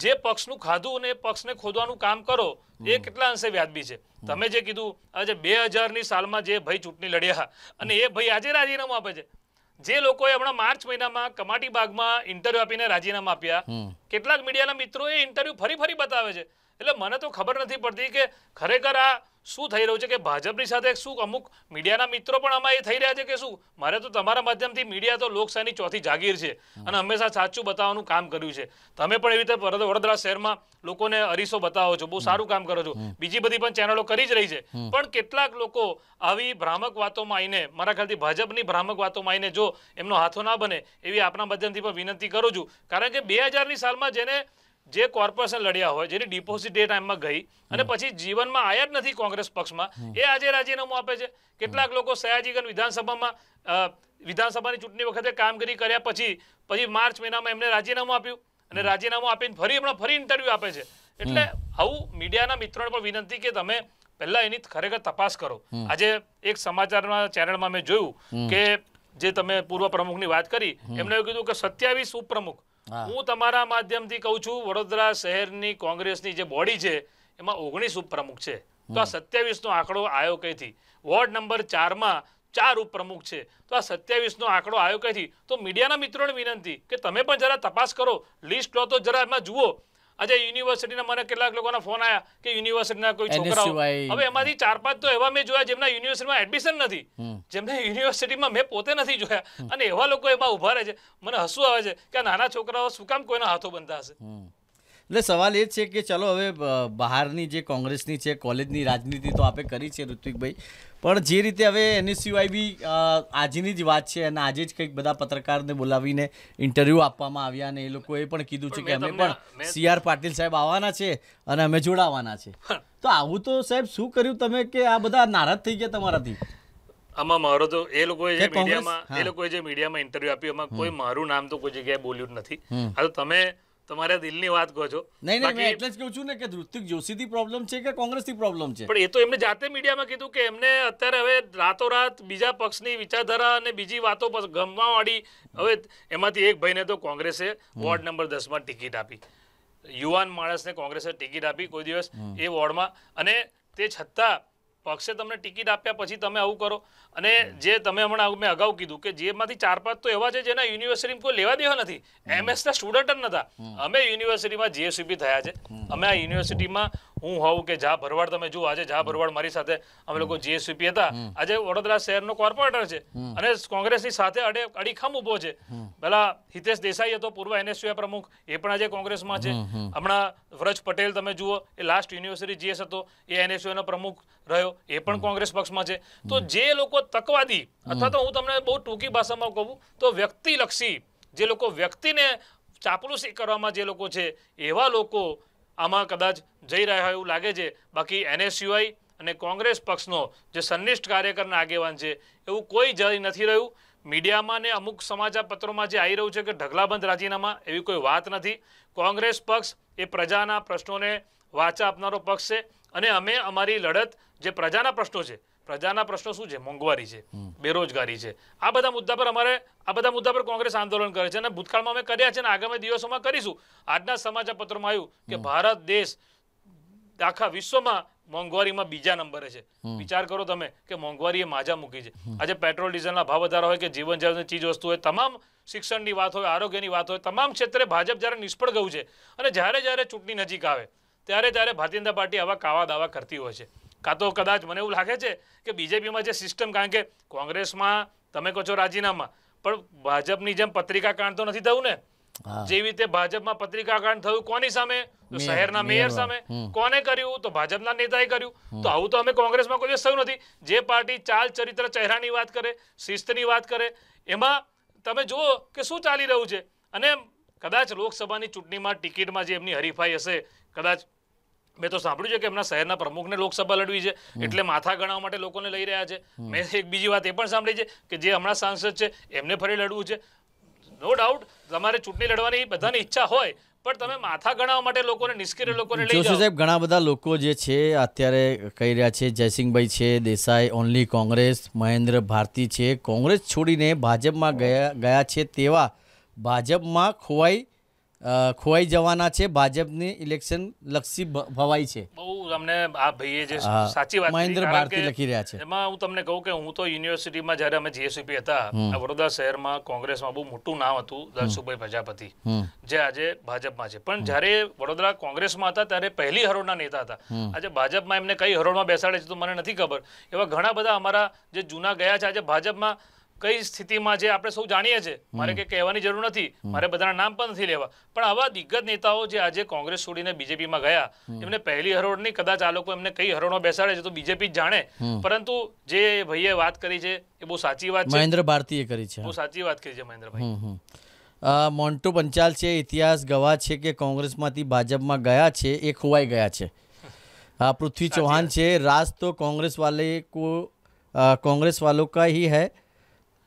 જે પક્ષનું ખાધું અને પક્ષને ખોદવાનું કામ કરો એ કેટલા અંશે વ્યાજબી છે તમે જે કીધું આજે બે હજારની સાલમાં જે ભાઈ ચૂંટણી લડ્યા અને એ ભાઈ આજે રાજીનામું આપે છે જે લોકોએ હમણાં માર્ચ મહિનામાં કમાટી બાગમાં ઇન્ટરવ્યુ આપીને રાજીનામા આપ્યા કેટલાક મીડિયાના મિત્રો એ ઇન્ટરવ્યુ ફરી ફરી બતાવે છે એટલે મને તો ખબર નથી પડતી કે ખરેખર આ શું થઈ રહ્યું છે કે ભાજપની સાથે શું અમુક મીડિયાના મિત્રો પણ આમાં એ થઈ રહ્યા છે કે શું મારે તો તમારા માધ્યમથી મીડિયા તો લોકશાહીની ચોથી જાગીર છે અને હંમેશા સાચું બતાવવાનું કામ કર્યું છે તમે પણ એવી રીતે વડોદરા શહેરમાં લોકોને અરીસો બતાવો છો બહુ સારું કામ કરો છો બીજી બધી પણ ચેનલો કરી જ રહી છે પણ કેટલાક લોકો આવી ભ્રામક વાતોમાં આવીને મારા ખ્યાલથી ભાજપની ભ્રામક વાતોમાં આવીને જો એમનો હાથો ના બને એવી આપણા માધ્યમથી પણ વિનંતી કરું છું કારણ કે બે હજારની સાલમાં જેને જે કોર્પોરેશન લડ્યા હોય જેની ડિપોઝિટ એ ટાઈમમાં ગઈ અને પછી જીવનમાં આયા જ નથી કોંગ્રેસ પક્ષમાં એ આજે રાજીનામું આપે છે કેટલાક લોકો સયાજીગન વિધાનસભામાં વિધાનસભાની ચૂંટણી વખતે કામગીરી કર્યા પછી પછી માર્ચ મહિનામાં એમને રાજીનામું આપ્યું અને રાજીનામું આપીને ફરી હમણાં ફરી ઇન્ટરવ્યુ આપે છે એટલે આવું મીડિયાના મિત્રોને પણ વિનંતી કે તમે પહેલા એની ખરેખર તપાસ કરો આજે એક સમાચારના ચેનલમાં મેં જોયું કે જે તમે પૂર્વ પ્રમુખની વાત કરી એમણે કીધું કે સત્યાવીસ ઉપપ્રમુખ હું તમારા માધ્યમથી કહું છું વડોદરા શહેરની કોંગ્રેસની જે બોડી છે એમાં ઓગણીસ ઉપપ્રમુખ છે તો આ સત્યાવીસનો આંકડો આવ્યો કઈથી વોર્ડ નંબર ચારમાં ચાર ઉપપ્રમુખ છે તો આ સત્યાવીસનો આંકડો આવ્યો કઈથી તો મીડિયાના મિત્રોને વિનંતી કે તમે પણ જરા તપાસ કરો લિસ્ટ લો તો જરા એમાં જુઓ આજે યુનિવર્સિટીના મને કેટલાક લોકોના ફોન આવ્યા કે યુનિવર્સિટીના કોઈ છોકરાઓ હવે એમાંથી ચાર પાંચ તો એવા મેં જોયા જેમના યુનિવર્સિટીમાં એડમિશન નથી જેમને યુનિવર્સિટીમાં મેં પોતે નથી જોયા અને એવા લોકો એમાં ઉભા રહે છે મને હસવું આવે છે કે નાના છોકરાઓ શું કામ કોઈના હાથો બનતા હશે એટલે સવાલ એ છે કે ચલો હવે બહારની જે કોંગ્રેસની છે કોલેજની રાજનીતિ તો આપે કરી છે ઋત્વિકભાઈ પણ જે રીતે હવે એની બી આજની જ વાત છે અને આજે જ કંઈક બધા પત્રકારને બોલાવીને ઇન્ટરવ્યૂ આપવામાં આવ્યા અને એ લોકોએ પણ કીધું છે કે અમે પણ સી આર પાટીલ સાહેબ આવવાના છે અને અમે જોડાવાના છે તો આવું તો સાહેબ શું કર્યું તમે કે આ બધા નારાજ થઈ ગયા તમારાથી આમાં મારો તો એ લોકોએ જે મીડિયામાં એ લોકોએ જે મીડિયામાં ઇન્ટરવ્યુ આપ્યું એમાં કોઈ મારું નામ તો કોઈ જગ્યાએ બોલ્યું નથી આ તો તમે તમારા દિલની વાત કહો છો નહીં નહીં એટલે જ કહું છું ને કે ઋતિક જોશીથી પ્રોબ્લેમ છે કે કોંગ્રેસથી પ્રોબ્લેમ છે પણ એ તો એમને જાતે મીડિયામાં કીધું કે એમને અત્યારે હવે રાતોરાત બીજા પક્ષની વિચારધારા અને બીજી વાતો ગમવા વાળી હવે એમાંથી એક ભાઈને તો કોંગ્રેસે વોર્ડ નંબર દસમાં ટિકિટ આપી યુવાન માણસને કોંગ્રેસે ટિકિટ આપી કોઈ દિવસ એ વોર્ડમાં અને તે છતાં પક્ષે તમને ટિકિટ આપ્યા પછી તમે આવું કરો અને જે તમે હમણાં મેં અગાઉ કીધું કે જેમાંથી ચાર પાંચ તો એવા છે જેના યુનિવર્સિટીમાં કોઈ લેવા દેવા નથી એમએસના સ્ટુડન્ટ જ નતા અમે યુનિવર્સિટીમાં જીએસસીપી થયા છે અમે આ યુનિવર્સિટીમાં હું હોઉં કે જા ભરવાડ તમે જુઓ આજે જા ભરવાડ મારી સાથે અમે લોકો જીએસસીપી હતા આજે વડોદરા શહેરનો કોર્પોરેટર છે અને કોંગ્રેસની સાથે અડે અડીખમ ઊભો છે પેલા હિતેશ દેસાઈ હતો પૂર્વ એનએસયુઆઈ પ્રમુખ એ પણ આજે કોંગ્રેસમાં છે હમણાં વ્રજ પટેલ તમે જુઓ એ લાસ્ટ યુનિવર્સિટી જીએસ હતો એ એનએસયુઆઈનો પ્રમુખ રહ્યો એ પણ કોંગ્રેસ પક્ષમાં છે તો જે લોકો તકવાદી અથવા તો હું તમને બહુ ટૂંકી ભાષામાં કહું તો વ્યક્તિલક્ષી જે લોકો વ્યક્તિને ચાપલુસી કરવામાં જે લોકો છે એવા લોકો આમાં કદાચ જઈ રહ્યા એવું લાગે છે બાકી એનએસયુઆઈ અને કોંગ્રેસ પક્ષનો જે સંનિષ્ઠ કાર્યકરના આગેવાન છે એવું કોઈ જઈ નથી રહ્યું મીડિયામાં ને અમુક સમાચાર પત્રોમાં જે આવી રહ્યું છે કે ઢગલાબંધ રાજીનામા એવી કોઈ વાત નથી કોંગ્રેસ પક્ષ એ પ્રજાના પ્રશ્નોને વાચા આપનારો પક્ષ છે અને અમે અમારી લડત જે પ્રજાના પ્રશ્નો છે પ્રજાના પ્રશ્નો શું છે મોંઘવારી છે બેરોજગારી છે આ બધા મુદ્દા પર અમારે આ બધા મુદ્દા પર કોંગ્રેસ આંદોલન કરે છે અને ભૂતકાળમાં અમે કર્યા છે અને આગામી દિવસોમાં કરીશું આજના સમાચાર પત્રોમાં આવ્યું કે ભારત દેશ આખા વિશ્વમાં મોંઘવારીમાં બીજા નંબરે છે વિચાર કરો તમે કે મોંઘવારી એ માજા મૂકી છે આજે પેટ્રોલ ડીઝલના ભાવ વધારા હોય કે જીવન જીવનની ચીજ વસ્તુ હોય તમામ શિક્ષણની વાત હોય આરોગ્યની વાત હોય તમામ ક્ષેત્રે ભાજપ જ્યારે નિષ્ફળ ગયું છે અને જ્યારે જ્યારે ચૂંટણી નજીક આવે ત્યારે ત્યારે ભારતીય જનતા પાર્ટી આવા કાવા દાવા કરતી હોય છે કાં તો કદાચ મને એવું લાગે છે કે બીજેપીમાં જે સિસ્ટમ કારણ કે કોંગ્રેસમાં તમે કહો છો રાજીનામા પણ ભાજપની જેમ પત્રિકાકાંડ તો નથી થયું ને જેવી રીતે ભાજપમાં પત્રિકાકાંડ થયું કોની સામે શહેરના મેયર સામે કોને કર્યું તો ભાજપના નેતાએ કર્યું તો આવું તો અમે કોંગ્રેસમાં કોઈ દિવસ થયું નથી જે પાર્ટી ચાલ ચરિત્ર ચહેરાની વાત કરે શિસ્તની વાત કરે એમાં તમે જુઓ કે શું ચાલી રહ્યું છે અને કદાચ લોકસભાની ચૂંટણીમાં ટિકિટમાં જે એમની હરીફાઈ હશે કદાચ મેં તો સાંભળ્યું છે કે એમના શહેરના પ્રમુખને લોકસભા લડવી છે એટલે માથા ગણાવવા માટે લોકોને લઈ રહ્યા છે મેં એક બીજી વાત એ પણ સાંભળી છે કે જે હમણાં સાંસદ છે એમને ફરી લડવું છે નો ડાઉટ તમારે ચૂંટણી લડવાની બધાની ઈચ્છા હોય પણ તમે માથા ગણાવવા માટે લોકોને નિષ્ક્રિય લોકોને લઈ જાઓ સાહેબ ઘણા બધા લોકો જે છે અત્યારે કહી રહ્યા છે જયસિંહભાઈ છે દેસાઈ ઓનલી કોંગ્રેસ મહેન્દ્ર ભારતી છે કોંગ્રેસ છોડીને ભાજપમાં ગયા ગયા છે તેવા ભાજપમાં ખોવાઈ ખોવાઈ જવાના છે ભાજપની ઇલેક્શન લક્ષી ભવાઈ છે બહુ તમને આ ભાઈએ જે સાચી વાત મહેન્દ્ર ભારતી લખી રહ્યા છે એમાં હું તમને કહું કે હું તો યુનિવર્સિટીમાં જ્યારે અમે જીએસપી હતા વડોદરા શહેરમાં કોંગ્રેસમાં બહુ મોટું નામ હતું દર્શુભાઈ પ્રજાપતિ જે આજે ભાજપમાં છે પણ જ્યારે વડોદરા કોંગ્રેસમાં હતા ત્યારે પહેલી હરોળના નેતા હતા આજે ભાજપમાં એમને કઈ હરોળમાં બેસાડે છે તો મને નથી ખબર એવા ઘણા બધા અમારા જે જૂના ગયા છે આજે ભાજપમાં કઈ સ્થિતિમાં છે આપણે સૌ જાણીએ છીએ મારે કે કહેવાની જરૂર નથી મારે બધાના નામ પણ નથી લેવા પણ આવા દિગ્ગજ નેતાઓ જે આજે કોંગ્રેસ છોડીને બીજેપીમાં ગયા એમને પહેલી હરોળની કદાચ આ લોકો એમને કઈ હરોળમાં બેસાડે છે તો બીજેપી જ જાણે પરંતુ જે ભાઈએ વાત કરી છે એ બહુ સાચી વાત છે મહેન્દ્ર ભારતીએ કરી છે બહુ સાચી વાત કરી છે મહેન્દ્રભાઈ મોન્ટુ પંચાલ છે ઇતિહાસ ગવાહ છે કે કોંગ્રેસમાંથી ભાજપમાં ગયા છે એ ખોવાઈ ગયા છે પૃથ્વી ચૌહાણ છે રાજ તો કોંગ્રેસ વાલે કો કોંગ્રેસ વાલો કા હી है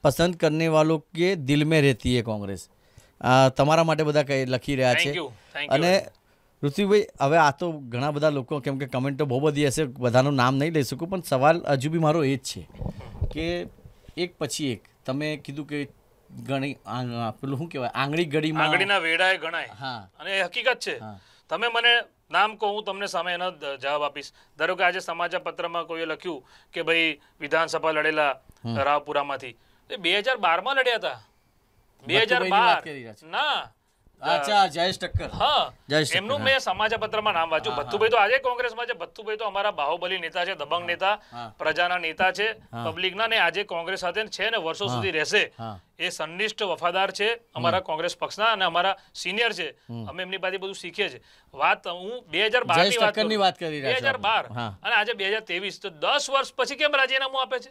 પસંદ કરને વાલો કે દિલ મેં રહેતી હે કોંગ્રેસ તમારા માટે બધા કંઈ લખી રહ્યા છે અને ઋષિભાઈ હવે આ તો ઘણા બધા લોકો કેમ કે કમેન્ટો બહુ બધી હશે બધાનું નામ નહીં લઈ શકું પણ સવાલ હજુ બી મારો એ જ છે કે એક પછી એક તમે કીધું કે ગણી પેલું શું કહેવાય આંગળી ગળી આંગળીના વેડાએ ગણાય હા અને હકીકત છે તમે મને નામ કહું હું તમને સામે એનો જવાબ આપીશ ધારો કે આજે સમાચાર પત્રમાં કોઈએ લખ્યું કે ભાઈ વિધાનસભા લડેલા રાવપુરામાંથી તે બે હજાર માં લડ્યા હતા બે હજાર બાર ના અચ્છા જયેશ ટક્કર હા એમનું નામ વાંચ્યું ભથ્થુભાઈ તો આજે કોંગ્રેસમાં છે ભથ્થુભાઈ તો અમારા બાહુબલી નેતા છે દબંગ નેતા પ્રજાના નેતા છે પબ્લિકના ને આજે કોંગ્રેસ સાથે છે ને વર્ષો સુધી રહેશે એ સંનિષ્ઠ વફાદાર છે અમારા કોંગ્રેસ પક્ષ ના અને અમારા સિનિયર છે અમે એમની પાસે બધું શીખીએ છીએ વાત હું બે હજાર બાર ની વાત કરી બે હજાર બાર અને આજે બે હજાર તેવીસ તો દસ વર્ષ પછી કેમ રાજીનામું આપે છે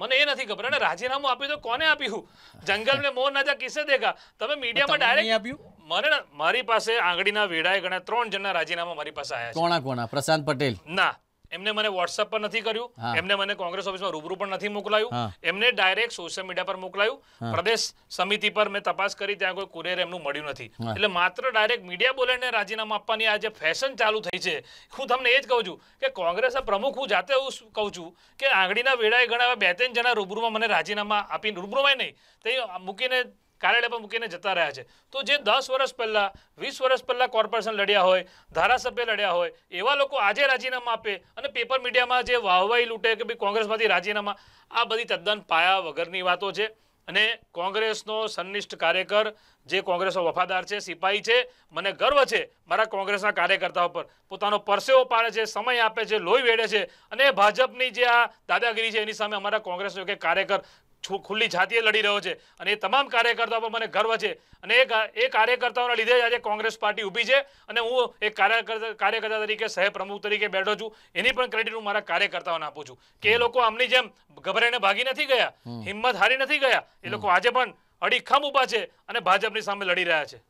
મને એ નથી ખબર અને રાજીનામું આપ્યું તો કોને આપ્યું જંગલ ને મોર નાજા કિસે દેખા તમે મીડિયામાં ડાયરેક્ટ આપ્યું મને મારી પાસે આંગળીના વેડાએ ગણા ત્રણ જણના રાજીનામા મારી પાસે આવ્યા કોણા કોણા પ્રશાંત પટેલ ના એમને મને વોટ્સઅપ પર નથી કર્યું એમને મને કોંગ્રેસ ઓફિસમાં રૂબરૂ પણ નથી મોકલાયું એમને ડાયરેક્ટ સોશિયલ મીડિયા પર મોકલાયું પ્રદેશ સમિતિ પર મેં તપાસ કરી ત્યાં કોઈ કુરિયર એમનું મળ્યું નથી એટલે માત્ર ડાયરેક્ટ મીડિયા બોલેને રાજીનામું આપવાની આ જે ફેશન ચાલુ થઈ છે હું તમને એ જ કહું છું કે કોંગ્રેસના પ્રમુખ હું જાતે હું કહું છું કે આંગળીના વેળાએ ગણાવે બે ત્રણ જણા રૂબરૂમાં મને રાજીનામા આપીને રૂબરૂમાં નહીં તે મૂકીને કાર્યાલય પર મૂકીને જતા રહ્યા છે તો જે દસ વર્ષ પહેલાં વીસ વર્ષ પહેલાં કોર્પોરેશન લડ્યા હોય ધારાસભ્ય લડ્યા હોય એવા લોકો આજે રાજીનામા આપે અને પેપર મીડિયામાં જે વાહવાઈ લૂંટે કે ભાઈ કોંગ્રેસમાંથી રાજીનામા આ બધી તદ્દન પાયા વગરની વાતો છે અને કોંગ્રેસનો સંનિષ્ઠ કાર્યકર જે કોંગ્રેસનો વફાદાર છે સિપાહી છે મને ગર્વ છે મારા કોંગ્રેસના કાર્યકર્તાઓ પર પોતાનો પરસેવો પાડે છે સમય આપે છે લોહી વેડે છે અને ભાજપની જે આ દાદાગીરી છે એની સામે અમારા કોંગ્રેસનો એક કાર્યકર ખુલ્લી છાતીએ લડી રહ્યો છે અને એ તમામ કાર્યકર્તાઓ પર મને ગર્વ છે અને એ કાર્યકર્તાઓના લીધે જ આજે કોંગ્રેસ પાર્ટી ઊભી છે અને હું એક કાર્યકર્તા તરીકે સહ પ્રમુખ તરીકે બેઠો છું એની પણ ક્રેડિટ હું મારા કાર્યકર્તાઓને આપું છું કે એ લોકો આમની જેમ ગભરાઈને ભાગી નથી ગયા હિંમત હારી નથી ગયા એ લોકો આજે પણ અડીખમ ઊભા છે અને ભાજપની સામે લડી રહ્યા છે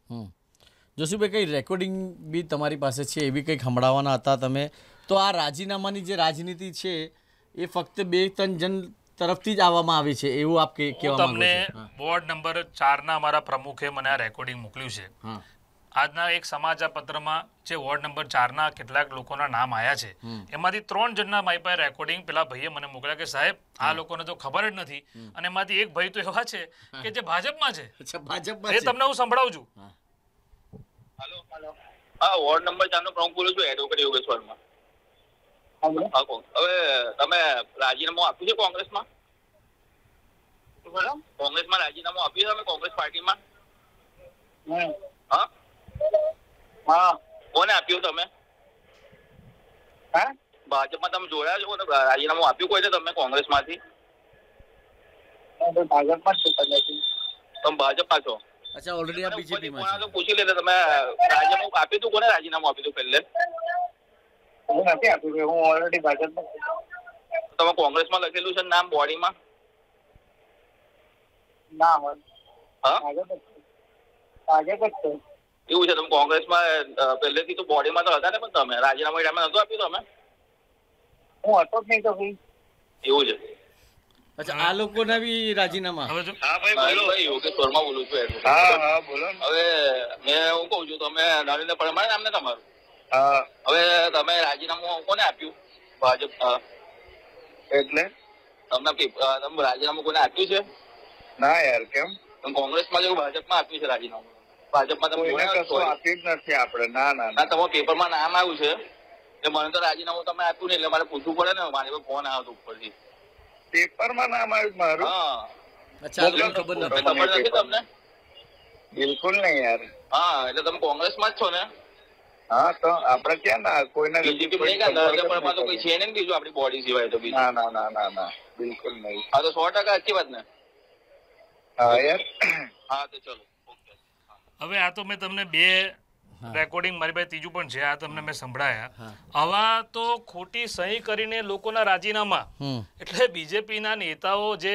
જોશુભાઈ કંઈ રેકોર્ડિંગ બી તમારી પાસે છે એવી કંઈક સંભળાવવાના હતા તમે તો આ રાજીનામાની જે રાજનીતિ છે એ ફક્ત બે ત્રણ જણ તરફથી જ આવવામાં આવી છે એવું આપ કહેવા માંગો તમને વોર્ડ નંબર 4 ના અમારા પ્રમુખે મને આ રેકોર્ડિંગ મોકલ્યું છે આજના એક સમાચાર પત્રમાં જે વોર્ડ નંબર ચાર ના કેટલાક લોકોના નામ આયા છે એમાંથી ત્રણ જણના મારી પાસે રેકોર્ડિંગ પેલા ભાઈએ મને મોકલ્યા કે સાહેબ આ લોકોને તો ખબર જ નથી અને એમાંથી એક ભાઈ તો એવા છે કે જે ભાજપમાં છે અચ્છા એ તમને હું સંભળાવું છું હેલો હેલો હા વોર્ડ નંબર ચાર નો પ્રમુખ બોલું છું એડવોકેટ યોગેશ તમે રાજીનામું આપ્યું છે કોંગ્રેસમાં કોંગ્રેસમાં રાજીનામું આપ્યું તમે કોંગ્રેસ પાર્ટીમાં હા કોને આપ્યું તમે ભાજપમાં તમે જોડાયા છો રાજીનામું આપ્યું કોઈને તમે કોંગ્રેસમાંથી ભાજપમાં તમે ભાજપમાં છો ઓલરેડી પૂછી લેતા તમે રાજીનામું આપ્યું હતું કોને રાજીનામું આપ્યું હતું પહેલે હું નથી આપ્યું રહ્યો હું ઓલરેડી ભાજપમાં તમે કોંગ્રેસમાં લખેલું છે નામ બોડીમાં ના હોય હા ભાજપ જ છે એવું છે તમે કોંગ્રેસમાં પહેલેથી તો બોડીમાં તો હતા ને પણ તમે રાજીનામા ટાઈમે નતું આપ્યું તમે હું હતો જ નહીં તો ભાઈ એવું છે અચ્છા આ લોકો ના બી રાજીનામા હવે જો હા ભાઈ બોલો ભાઈ યોગેશ શર્મા બોલું છું હા હા બોલો હવે મેં હું કહું છું તમે નરેન્દ્ર પરમાર નામ ને તમારું હવે તમે રાજીનામું કોને આપ્યું ભાજપ એટલે તમને તમે રાજીનામું કોને આપ્યું છે ના યાર કેમ કોંગ્રેસમાં જેવું ભાજપમાં આપ્યું છે રાજીનામું નામ આવ્યું છે એટલે મને તો રાજીનામું તમે આપ્યું ને એટલે મારે પૂછવું પડે ને મારી પર ફોન આવ્યો ઉપરથી પેપરમાં નામ આવ્યું હા અચ્છા તમને બિલકુલ નહીં યાર હા એટલે તમે કોંગ્રેસ માં જ છો ને હા તો આપણે ક્યાં ના કોઈના પણ કોઈ છે નહીં બીજું આપણી બોડી સિવાય તો ના ના ના ના ના બિલકુલ નહીં હા તો સો ટકા સાચી વાત ને હા યાર હા તો ચલો હવે આ તો મેં તમને બે રેકોર્ડિંગ મારી પાસે ત્રીજું પણ છે આ તમને મેં સંભળાયા આવા તો ખોટી સહી કરીને લોકોના રાજીનામા એટલે બીજેપીના નેતાઓ જે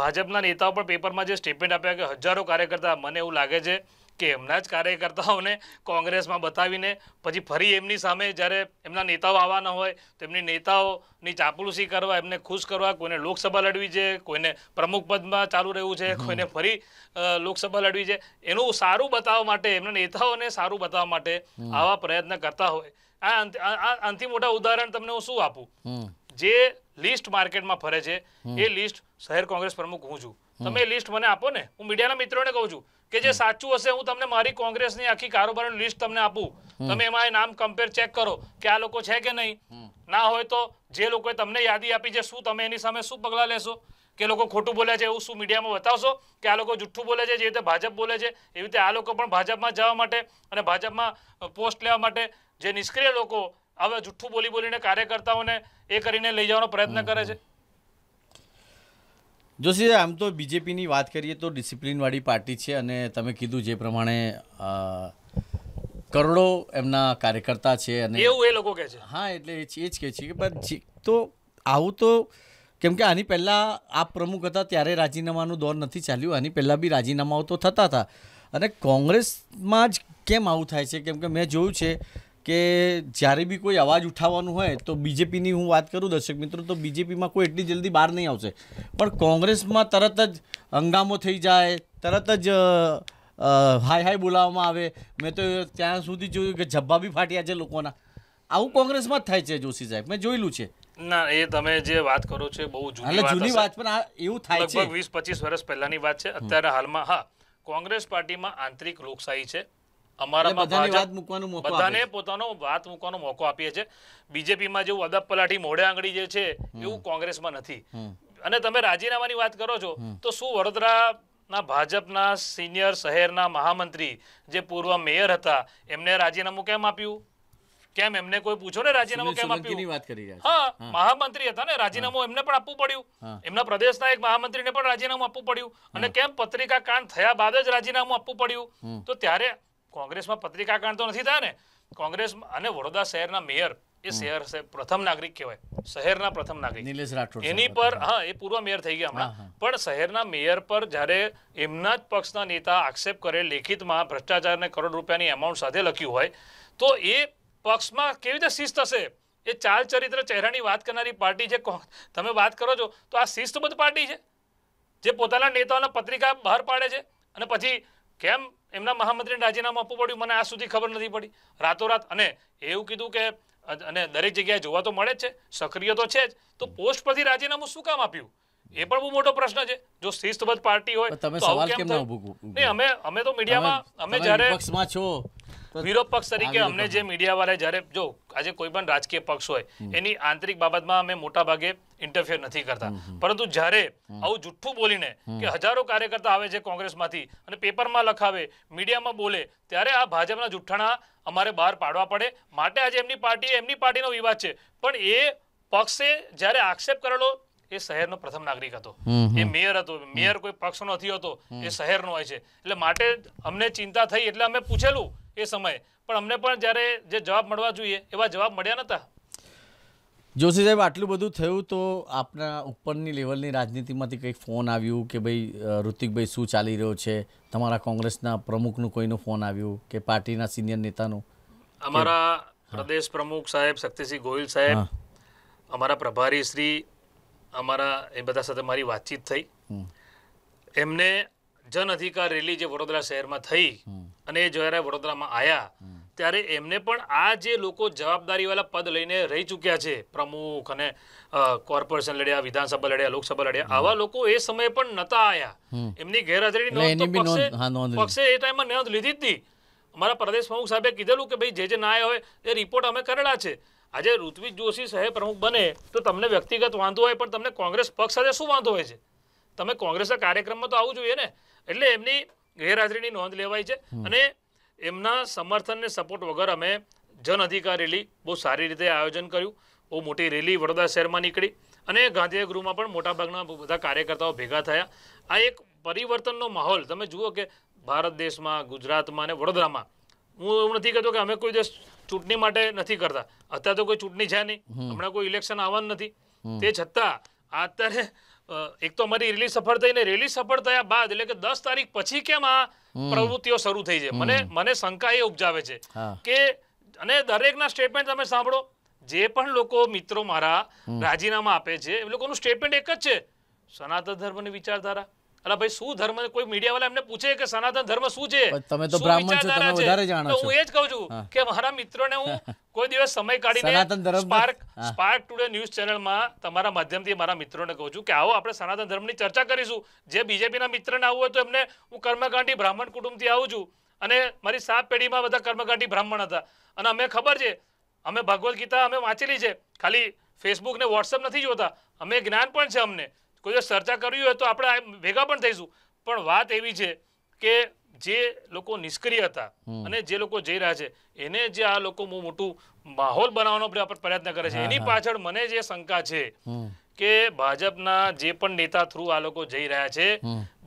ભાજપના નેતાઓ પણ પેપરમાં જે સ્ટેટમેન્ટ આપ્યા કે હજારો કાર્યકર્તા મને એવું લાગે છે કે એમના જ કાર્યકર્તાઓને કોંગ્રેસમાં બતાવીને પછી ફરી એમની સામે જ્યારે એમના નેતાઓ આવવાના હોય તો એમની નેતાઓની ચાપલુસી કરવા એમને ખુશ કરવા કોઈને લોકસભા લડવી છે કોઈને પ્રમુખ પદમાં ચાલુ રહેવું છે કોઈને ફરી લોકસભા લડવી છે એનું સારું બતાવવા માટે એમના નેતાઓને સારું બતાવવા માટે આવા પ્રયત્ન કરતા હોય આ અંતિમ મોટા ઉદાહરણ તમને હું શું આપું જે લિસ્ટ માર્કેટમાં ફરે છે એ લિસ્ટ શહેર કોંગ્રેસ પ્રમુખ હું છું તમે લિસ્ટ મને આપો ને હું મીડિયાના મિત્રોને કહું છું કે જે સાચું હશે હું તમને મારી કોંગ્રેસની આખી કારોબારની લિસ્ટ તમને આપું તમે એમાં નામ કમ્પેર ચેક કરો કે આ લોકો છે કે નહીં ના હોય તો જે લોકોએ તમને યાદી આપી છે શું તમે એની સામે શું પગલાં લેશો કે લોકો ખોટું બોલે છે એવું શું મીડિયામાં બતાવશો કે આ લોકો જુઠ્ઠું બોલે છે જે રીતે ભાજપ બોલે છે એવી રીતે આ લોકો પણ ભાજપમાં જવા માટે અને ભાજપમાં પોસ્ટ લેવા માટે જે નિષ્ક્રિય લોકો હવે જુઠ્ઠું બોલી બોલીને કાર્યકર્તાઓને એ કરીને લઈ જવાનો પ્રયત્ન કરે છે જોશી આમ તો બીજેપીની વાત કરીએ તો ડિસિપ્લિનવાળી પાર્ટી છે અને તમે કીધું જે પ્રમાણે કરોડો એમના કાર્યકર્તા છે અને એવું એ લોકો કહે છે હા એટલે એ જ કહે છે કે બસ તો આવું તો કેમ કે આની પહેલાં આ પ્રમુખ હતા ત્યારે રાજીનામાનું દોર નથી ચાલ્યું આની પહેલાં બી રાજીનામાઓ તો થતા હતા અને કોંગ્રેસમાં જ કેમ આવું થાય છે કેમ કે મેં જોયું છે કે જ્યારે બી કોઈ અવાજ ઉઠાવવાનું હોય તો બીજેપીની હું વાત કરું દર્શક મિત્રો તો બીજેપીમાં કોઈ એટલી જલ્દી બહાર નહીં આવશે પણ કોંગ્રેસમાં તરત જ હંગામો થઈ જાય તરત જ હાય હાય બોલાવવામાં આવે મેં તો ત્યાં સુધી જોયું કે જબ્બા બી ફાટ્યા છે લોકોના આવું કોંગ્રેસમાં જ થાય છે જોશી સાહેબ મેં જોયેલું છે ના એ તમે જે વાત કરો છો બહુ જૂની જૂની વાત પણ આ એવું થાય છે લગભગ વીસ પચીસ વર્ષ પહેલાની વાત છે અત્યારે હાલમાં હા કોંગ્રેસ પાર્ટીમાં આંતરિક લોકશાહી છે અમારામાં મહામંત્રી જે પૂર્વ મેયર હતા એમને રાજીનામું કેમ આપ્યું કેમ એમને કોઈ પૂછો ને રાજીનામું કેમ આપ્યું હા મહામંત્રી હતા ને રાજીનામું એમને પણ આપવું પડ્યું એમના પ્રદેશના એક મહામંત્રીને પણ રાજીનામું આપવું પડ્યું અને કેમ પત્રિકા કાંડ થયા બાદ જ રાજીનામું આપવું પડ્યું તો ત્યારે કોંગ્રેસમાં પત્રિકાકરણ તો નથી થાય ને કોંગ્રેસ અને વડોદરા શહેરના મેયર એ શહેર પ્રથમ નાગરિક કહેવાય શહેરના પ્રથમ નાગરિક નિલેશ રાઠોડ એની પર હા એ પૂર્વ મેયર થઈ ગયા હમણાં પણ શહેરના મેયર પર જ્યારે એમના જ પક્ષના નેતા આક્ષેપ કરે લેખિતમાં ભ્રષ્ટાચારને કરોડ રૂપિયાની એમાઉન્ટ સાથે લખ્યું હોય તો એ પક્ષમાં કેવી રીતે શિસ્ત હશે એ ચાલ ચરિત્ર ચહેરાની વાત કરનારી પાર્ટી છે તમે વાત કરો છો તો આ શિસ્તબદ્ધ પાર્ટી છે જે પોતાના નેતાઓના પત્રિકા બહાર પાડે છે અને પછી કેમ એમના મહામંત્રીને રાજીનામું આપવું પડ્યું મને આ સુધી ખબર નથી પડી રાતોરાત અને એવું કીધું કે અને દરેક જગ્યાએ જોવા તો મળે જ છે સક્રિય તો છે જ તો પોસ્ટ પરથી રાજીનામું શું કામ આપ્યું એ પણ બહુ મોટો પ્રશ્ન છે જો શિસ્તબદ્ધ પાર્ટી હોય તો આવું કેમ નહીં અમે અમે તો મીડિયામાં અમે જ્યારે પક્ષમાં છો વિરોધ પક્ષ તરીકે અમને જે મીડિયા વાળા જ્યારે જો આજે કોઈ પણ રાજકીય પક્ષ હોય એની આંતરિક બાબતમાં અમે મોટા ભાગે ઇન્ટરફિયર નથી કરતા પરંતુ જ્યારે આવું જુઠ્ઠું બોલીને કે હજારો કાર્યકર્તા આવે છે કોંગ્રેસમાંથી અને પેપરમાં લખાવે મીડિયામાં બોલે ત્યારે આ ભાજપના જુઠ્ઠાણા અમારે બહાર પાડવા પડે માટે આજે એમની પાર્ટી એમની પાર્ટીનો વિવાદ છે પણ એ પક્ષે જ્યારે આક્ષેપ કરેલો એ શહેરનો પ્રથમ નાગરિક હતો એ મેયર હતો મેયર કોઈ પક્ષ નથી હોતો એ શહેરનો હોય છે એટલે માટે અમને ચિંતા થઈ એટલે અમે પૂછેલું એ સમયે પણ અમને પણ જ્યારે જે જવાબ મળવા જોઈએ એવા જવાબ મળ્યા નહોતા જોશી સાહેબ આટલું બધું થયું તો આપના ઉપરની લેવલની રાજનીતિમાંથી કંઈક ફોન આવ્યું કે ભાઈ ઋતિકભાઈ શું ચાલી રહ્યો છે તમારા કોંગ્રેસના પ્રમુખનું કોઈનું ફોન આવ્યું કે પાર્ટીના સિનિયર નેતાનું અમારા પ્રદેશ પ્રમુખ સાહેબ શક્તિસિંહ ગોહિલ સાહેબ અમારા પ્રભારી શ્રી અમારા એ બધા સાથે મારી વાતચીત થઈ એમને જન અધિકાર રેલી જે વડોદરા શહેરમાં થઈ અને એ જ્યારે વડોદરામાં આવ્યા ત્યારે એમને પણ આ જે લોકો જવાબદારીવાળા પદ લઈને રહી ચૂક્યા છે પ્રમુખ અને કોર્પોરેશન લડ્યા વિધાનસભા લડ્યા લોકસભા લડ્યા આવા લોકો એ સમયે પણ નતા આવ્યા એમની ગેરહાજરી પક્ષે એ ટાઈમમાં નોંધ લીધી હતી અમારા પ્રદેશ પ્રમુખ સાહેબે કીધેલું કે ભાઈ જે જે ના આવ્યા હોય એ રિપોર્ટ અમે કરેલા છે આજે ઋત્વિજ જોશી સાહેબ પ્રમુખ બને તો તમને વ્યક્તિગત વાંધો હોય પણ તમને કોંગ્રેસ પક્ષ સાથે શું વાંધો હોય છે તમે કોંગ્રેસના કાર્યક્રમમાં તો આવવું જોઈએ ને એટલે એમની ગેરહાજરીની નોંધ લેવાય છે અને એમના સમર્થન ને સપોર્ટ વગર અમે જન અધિકાર રેલી બહુ સારી રીતે આયોજન કર્યું બહુ મોટી રેલી વડોદરા શહેરમાં નીકળી અને ગાંધીનગરમાં પણ મોટાભાગના બધા કાર્યકર્તાઓ ભેગા થયા આ એક પરિવર્તનનો માહોલ તમે જુઓ કે ભારત દેશમાં ગુજરાતમાં અને વડોદરામાં હું એવું નથી કહેતો કે અમે કોઈ દેશ ચૂંટણી માટે નથી કરતા અત્યારે તો કોઈ ચૂંટણી છે નહીં હમણાં કોઈ ઇલેક્શન આવવાનું નથી તે છતાં અત્યારે એક તો અમારી રેલી સફળ થઈને રેલી સફળ થયા બાદ એટલે કે દસ તારીખ પછી કેમ આ પ્રવૃત્તિઓ શરૂ થઈ છે મને મને શંકા એ ઉપજાવે છે કે અને દરેકના સ્ટેટમેન્ટ તમે સાંભળો જે પણ લોકો મિત્રો મારા રાજીનામા આપે છે એ લોકોનું સ્ટેટમેન્ટ એક જ છે સનાતન ધર્મની વિચારધારા અલા ભાઈ શું ધર્મ કોઈ મીડિયાવાળા એમને પૂછે કે સનાતન ધર્મ શું છે તમે તો બ્રાહ્મણ છો તમે વધારે જાણો છો હું એ જ કહું છું કે મારા મિત્રોને હું કોઈ દિવસ સમય કાઢીને સ્પાર્ક સ્પાર્ક ટુડે ન્યૂઝ ચેનલમાં તમારા માધ્યમથી મારા મિત્રોને કહું છું કે આવો આપણે સનાતન ધર્મની ચર્ચા કરીશું જે બીજેપીના મિત્રને આવવું હોય તો એમને હું કર્મકાંડી બ્રાહ્મણ કુટુંબથી આવું છું અને મારી સાત પેઢીમાં બધા કર્મકાંડી બ્રાહ્મણ હતા અને અમે ખબર છે અમે ભગવદ્ ગીતા અમે વાંચેલી છે ખાલી ફેસબુક ને વોટ્સઅપ નથી જોતા અમે જ્ઞાન પણ છે અમને કોઈ ચર્ચા કરવી હોય તો આપણે ભેગા પણ થઈશું પણ વાત એવી છે કે જે લોકો નિષ્ક્રિય હતા અને જે લોકો જઈ રહ્યા છે એને જે આ લોકો મોટું માહોલ બનાવવાનો પ્રયત્ન કરે છે એની પાછળ મને જે શંકા છે કે ભાજપના જે પણ નેતા થ્રુ આ લોકો જઈ રહ્યા છે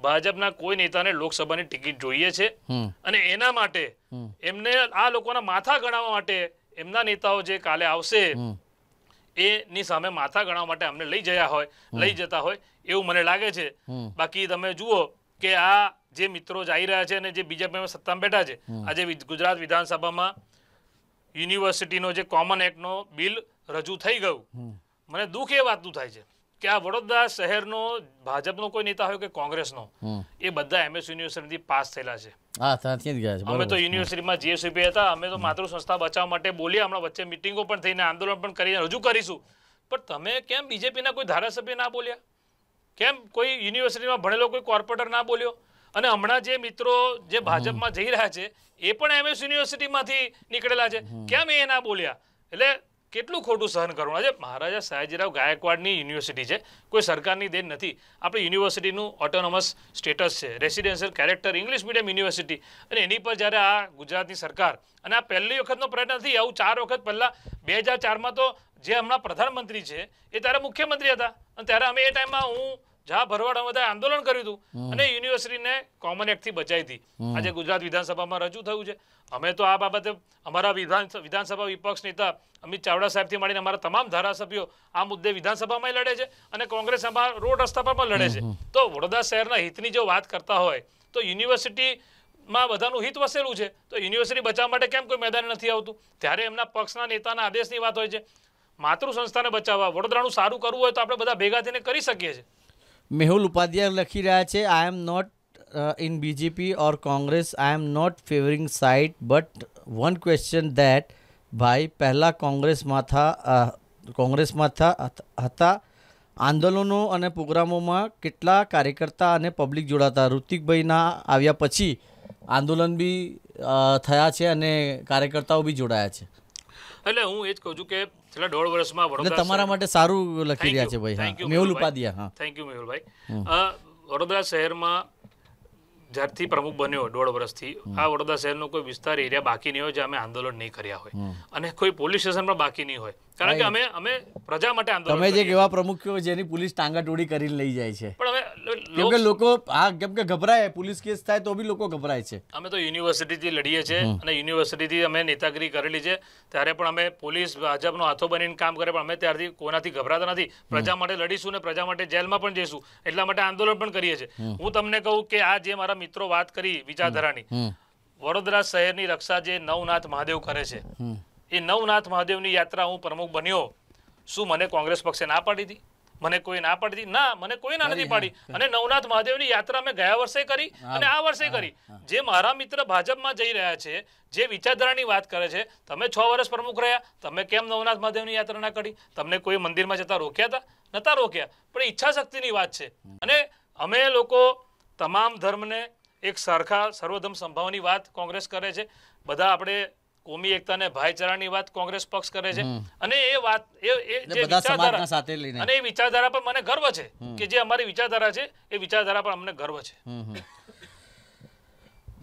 ભાજપના કોઈ નેતાને લોકસભાની ટિકિટ જોઈએ છે અને એના માટે એમને આ લોકોના માથા ગણાવવા માટે એમના નેતાઓ જે કાલે આવશે એની સામે માથા ગણવા માટે અમને લઈ જયા હોય લઈ જતા હોય એવું મને લાગે છે બાકી તમે જુઓ કે આ જે મિત્રો જઈ રહ્યા છે અને જે બીજેપીમાં સત્તામાં બેઠા છે આજે ગુજરાત વિધાનસભામાં યુનિવર્સિટીનો જે કોમન એક્ટનો બિલ રજૂ થઈ ગયું મને દુઃખ એ વાતનું થાય છે કે આ વડોદરા શહેરનો ભાજપનો કોઈ નેતા હોય કે કોંગ્રેસનો એ બધા એમએસ યુનિવર્સિટીથી પાસ થયેલા છે અમે તો યુનિવર્સિટીમાં જીએસયુપી હતા અમે તો માતૃ સંસ્થા બચાવવા માટે બોલ્યા હમણાં વચ્ચે મિટિંગો પણ થઈને આંદોલન પણ કરીને રજૂ કરીશું પણ તમે કેમ બીજેપીના કોઈ ધારાસભ્ય ના બોલ્યા કેમ કોઈ યુનિવર્સિટીમાં ભણેલો કોઈ કોર્પોરેટર ના બોલ્યો અને હમણાં જે મિત્રો જે ભાજપમાં જઈ રહ્યા છે એ પણ એમએસ યુનિવર્સિટીમાંથી નીકળેલા છે કેમ એ ના બોલ્યા એટલે કેટલું ખોટું સહન કરવાનું છે મહારાજા સયાજીરાવ ગાયકવાડની યુનિવર્સિટી છે કોઈ સરકારની દેન નથી આપણે યુનિવર્સિટીનું ઓટોનોમસ સ્ટેટસ છે residential character English medium university અને એની પર જ્યારે આ ગુજરાતની સરકાર અને આ પહેલી વખતનો પ્રયત્ન નથી આવું ચાર વખત પહેલાં બે હજાર ચારમાં તો જે હમણાં પ્રધાનમંત્રી છે એ ત્યારે મુખ્યમંત્રી હતા અને ત્યારે અમે એ ટાઈમમાં હું જ્યાં ભરવાડ બધા આંદોલન કર્યું હતું અને યુનિવર્સિટીને કોમન એક્ટથી બચાવી હતી આજે ગુજરાત વિધાનસભામાં રજૂ થયું છે અમે તો આ બાબતે અમારા વિધાન વિધાનસભા વિપક્ષ નેતા અમિત ચાવડા સાહેબથી માંડીને અમારા તમામ ધારાસભ્યો આ મુદ્દે વિધાનસભામાં લડે છે અને કોંગ્રેસ અમારા રોડ રસ્તા પર પણ લડે છે તો વડોદરા શહેરના હિતની જો વાત કરતા હોય તો યુનિવર્સિટી માં બધાનું હિત વસેલું છે તો યુનિવર્સિટી બચાવવા માટે કેમ કોઈ મેદાન નથી આવતું ત્યારે એમના પક્ષના નેતાના આદેશની વાત હોય છે માતૃ સંસ્થાને બચાવવા વડોદરાનું સારું કરવું હોય તો આપણે બધા ભેગા થઈને કરી શકીએ છીએ મેહુલ ઉપાધ્યાય લખી રહ્યા છે I am not in BJP or Congress I am not favouring side but one question that ભાઈ પહેલાં કોંગ્રેસમાં થા કોંગ્રેસમાં હતા આંદોલનો અને પ્રોગ્રામોમાં કેટલા કાર્યકર્તા અને પબ્લિક જોડાતા ઋતિકભાઈના આવ્યા પછી આંદોલન બી થયા છે અને કાર્યકર્તાઓ બી જોડાયા છે એટલે હું એ જ કહું છું કે છેલ્લા દોઢ વર્ષમાં વડોદરા તમારા માટે સારું લખી રહ્યા છે ભાઈ મેહુલ ઉપાધ્યાય હા થેન્ક યુ મેહુલભાઈ વડોદરા શહેરમાં જ્યારથી પ્રમુખ બન્યો દોઢ વર્ષથી આ વડોદરા શહેરનો કોઈ વિસ્તાર એરિયા બાકી નહીં હોય જે અમે આંદોલન નહીં કર્યા હોય અને કોઈ પોલીસ સ્ટેશન પણ બાકી નહીં હોય કારણ કે અમે અમે પ્રજા માટે આંદોલન તમે જે એવા પ્રમુખ જેની પોલીસ ટાંગાટોડી કરીને લઈ જાય છે પણ હવે કેમ લોકો આ કેમ કે ગભરાય પોલીસ કેસ થાય તો બી લોકો ગભરાય છે અમે તો યુનિવર્સિટીથી લડીએ છીએ અને યુનિવર્સિટીથી અમે નેતાગીરી કરેલી છે ત્યારે પણ અમે પોલીસ ભાજપનો હાથો બનીને કામ કરે પણ અમે ત્યારથી કોનાથી ગભરાતા નથી પ્રજા માટે લડીશું અને પ્રજા માટે જેલમાં પણ જઈશું એટલા માટે આંદોલન પણ કરીએ છીએ હું તમને કહું કે આ જે મારા મિત્રો વાત કરી વિચારધારાની વડોદરા શહેરની રક્ષા જે નવનાથ મહાદેવ કરે છે એ નવનાથ મહાદેવની યાત્રા હું પ્રમુખ બન્યો શું મને કોંગ્રેસ પક્ષે ના પાડી હતી મને કોઈ ના પાડી ના મને કોઈ ના નથી પાડી અને નવનાથ મહાદેવની યાત્રા મેં ગયા વર્ષે કરી અને આ વર્ષે કરી જે મારા મિત્ર ભાજપમાં જઈ રહ્યા છે જે વિચારધારાની વાત કરે છે તમે છ વર્ષ પ્રમુખ રહ્યા તમે કેમ નવનાથ મહાદેવની યાત્રા ના કરી તમને કોઈ મંદિરમાં જતા રોક્યા હતા નતા રોક્યા પણ ઈચ્છા શક્તિની વાત છે અને અમે લોકો તમામ ધર્મને એક સરખા સર્વધર્મ સંભાવની વાત કોંગ્રેસ કરે છે બધા આપણે કોમી એકતાને ભાઈચારાની વાત કોંગ્રેસ પક્ષ કરે છે અને એ વાત એ જે વિચારધારા સાથે લઈને અને એ વિચારધારા પર મને ગર્વ છે કે જે અમારી વિચારધારા છે એ વિચારધારા પર અમને ગર્વ છે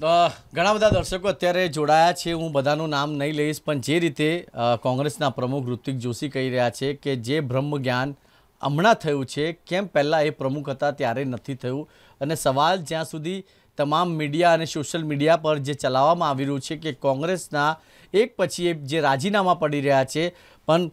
ઘણા બધા દર્શકો અત્યારે જોડાયા છે હું બધાનું નામ નહીં લઈશ પણ જે રીતે કોંગ્રેસના પ્રમુખ ઋતિક જોશી કહી રહ્યા છે કે જે બ્રહ્મ જ્ઞાન હમણાં થયું છે કેમ પહેલાં એ પ્રમુખ હતા ત્યારે નથી થયું અને સવાલ જ્યાં સુધી તમામ મીડિયા અને સોશિયલ મીડિયા પર જે ચલાવવામાં આવી રહ્યું છે કે કોંગ્રેસના એક પછી એક જે રાજીનામા પડી રહ્યા છે પણ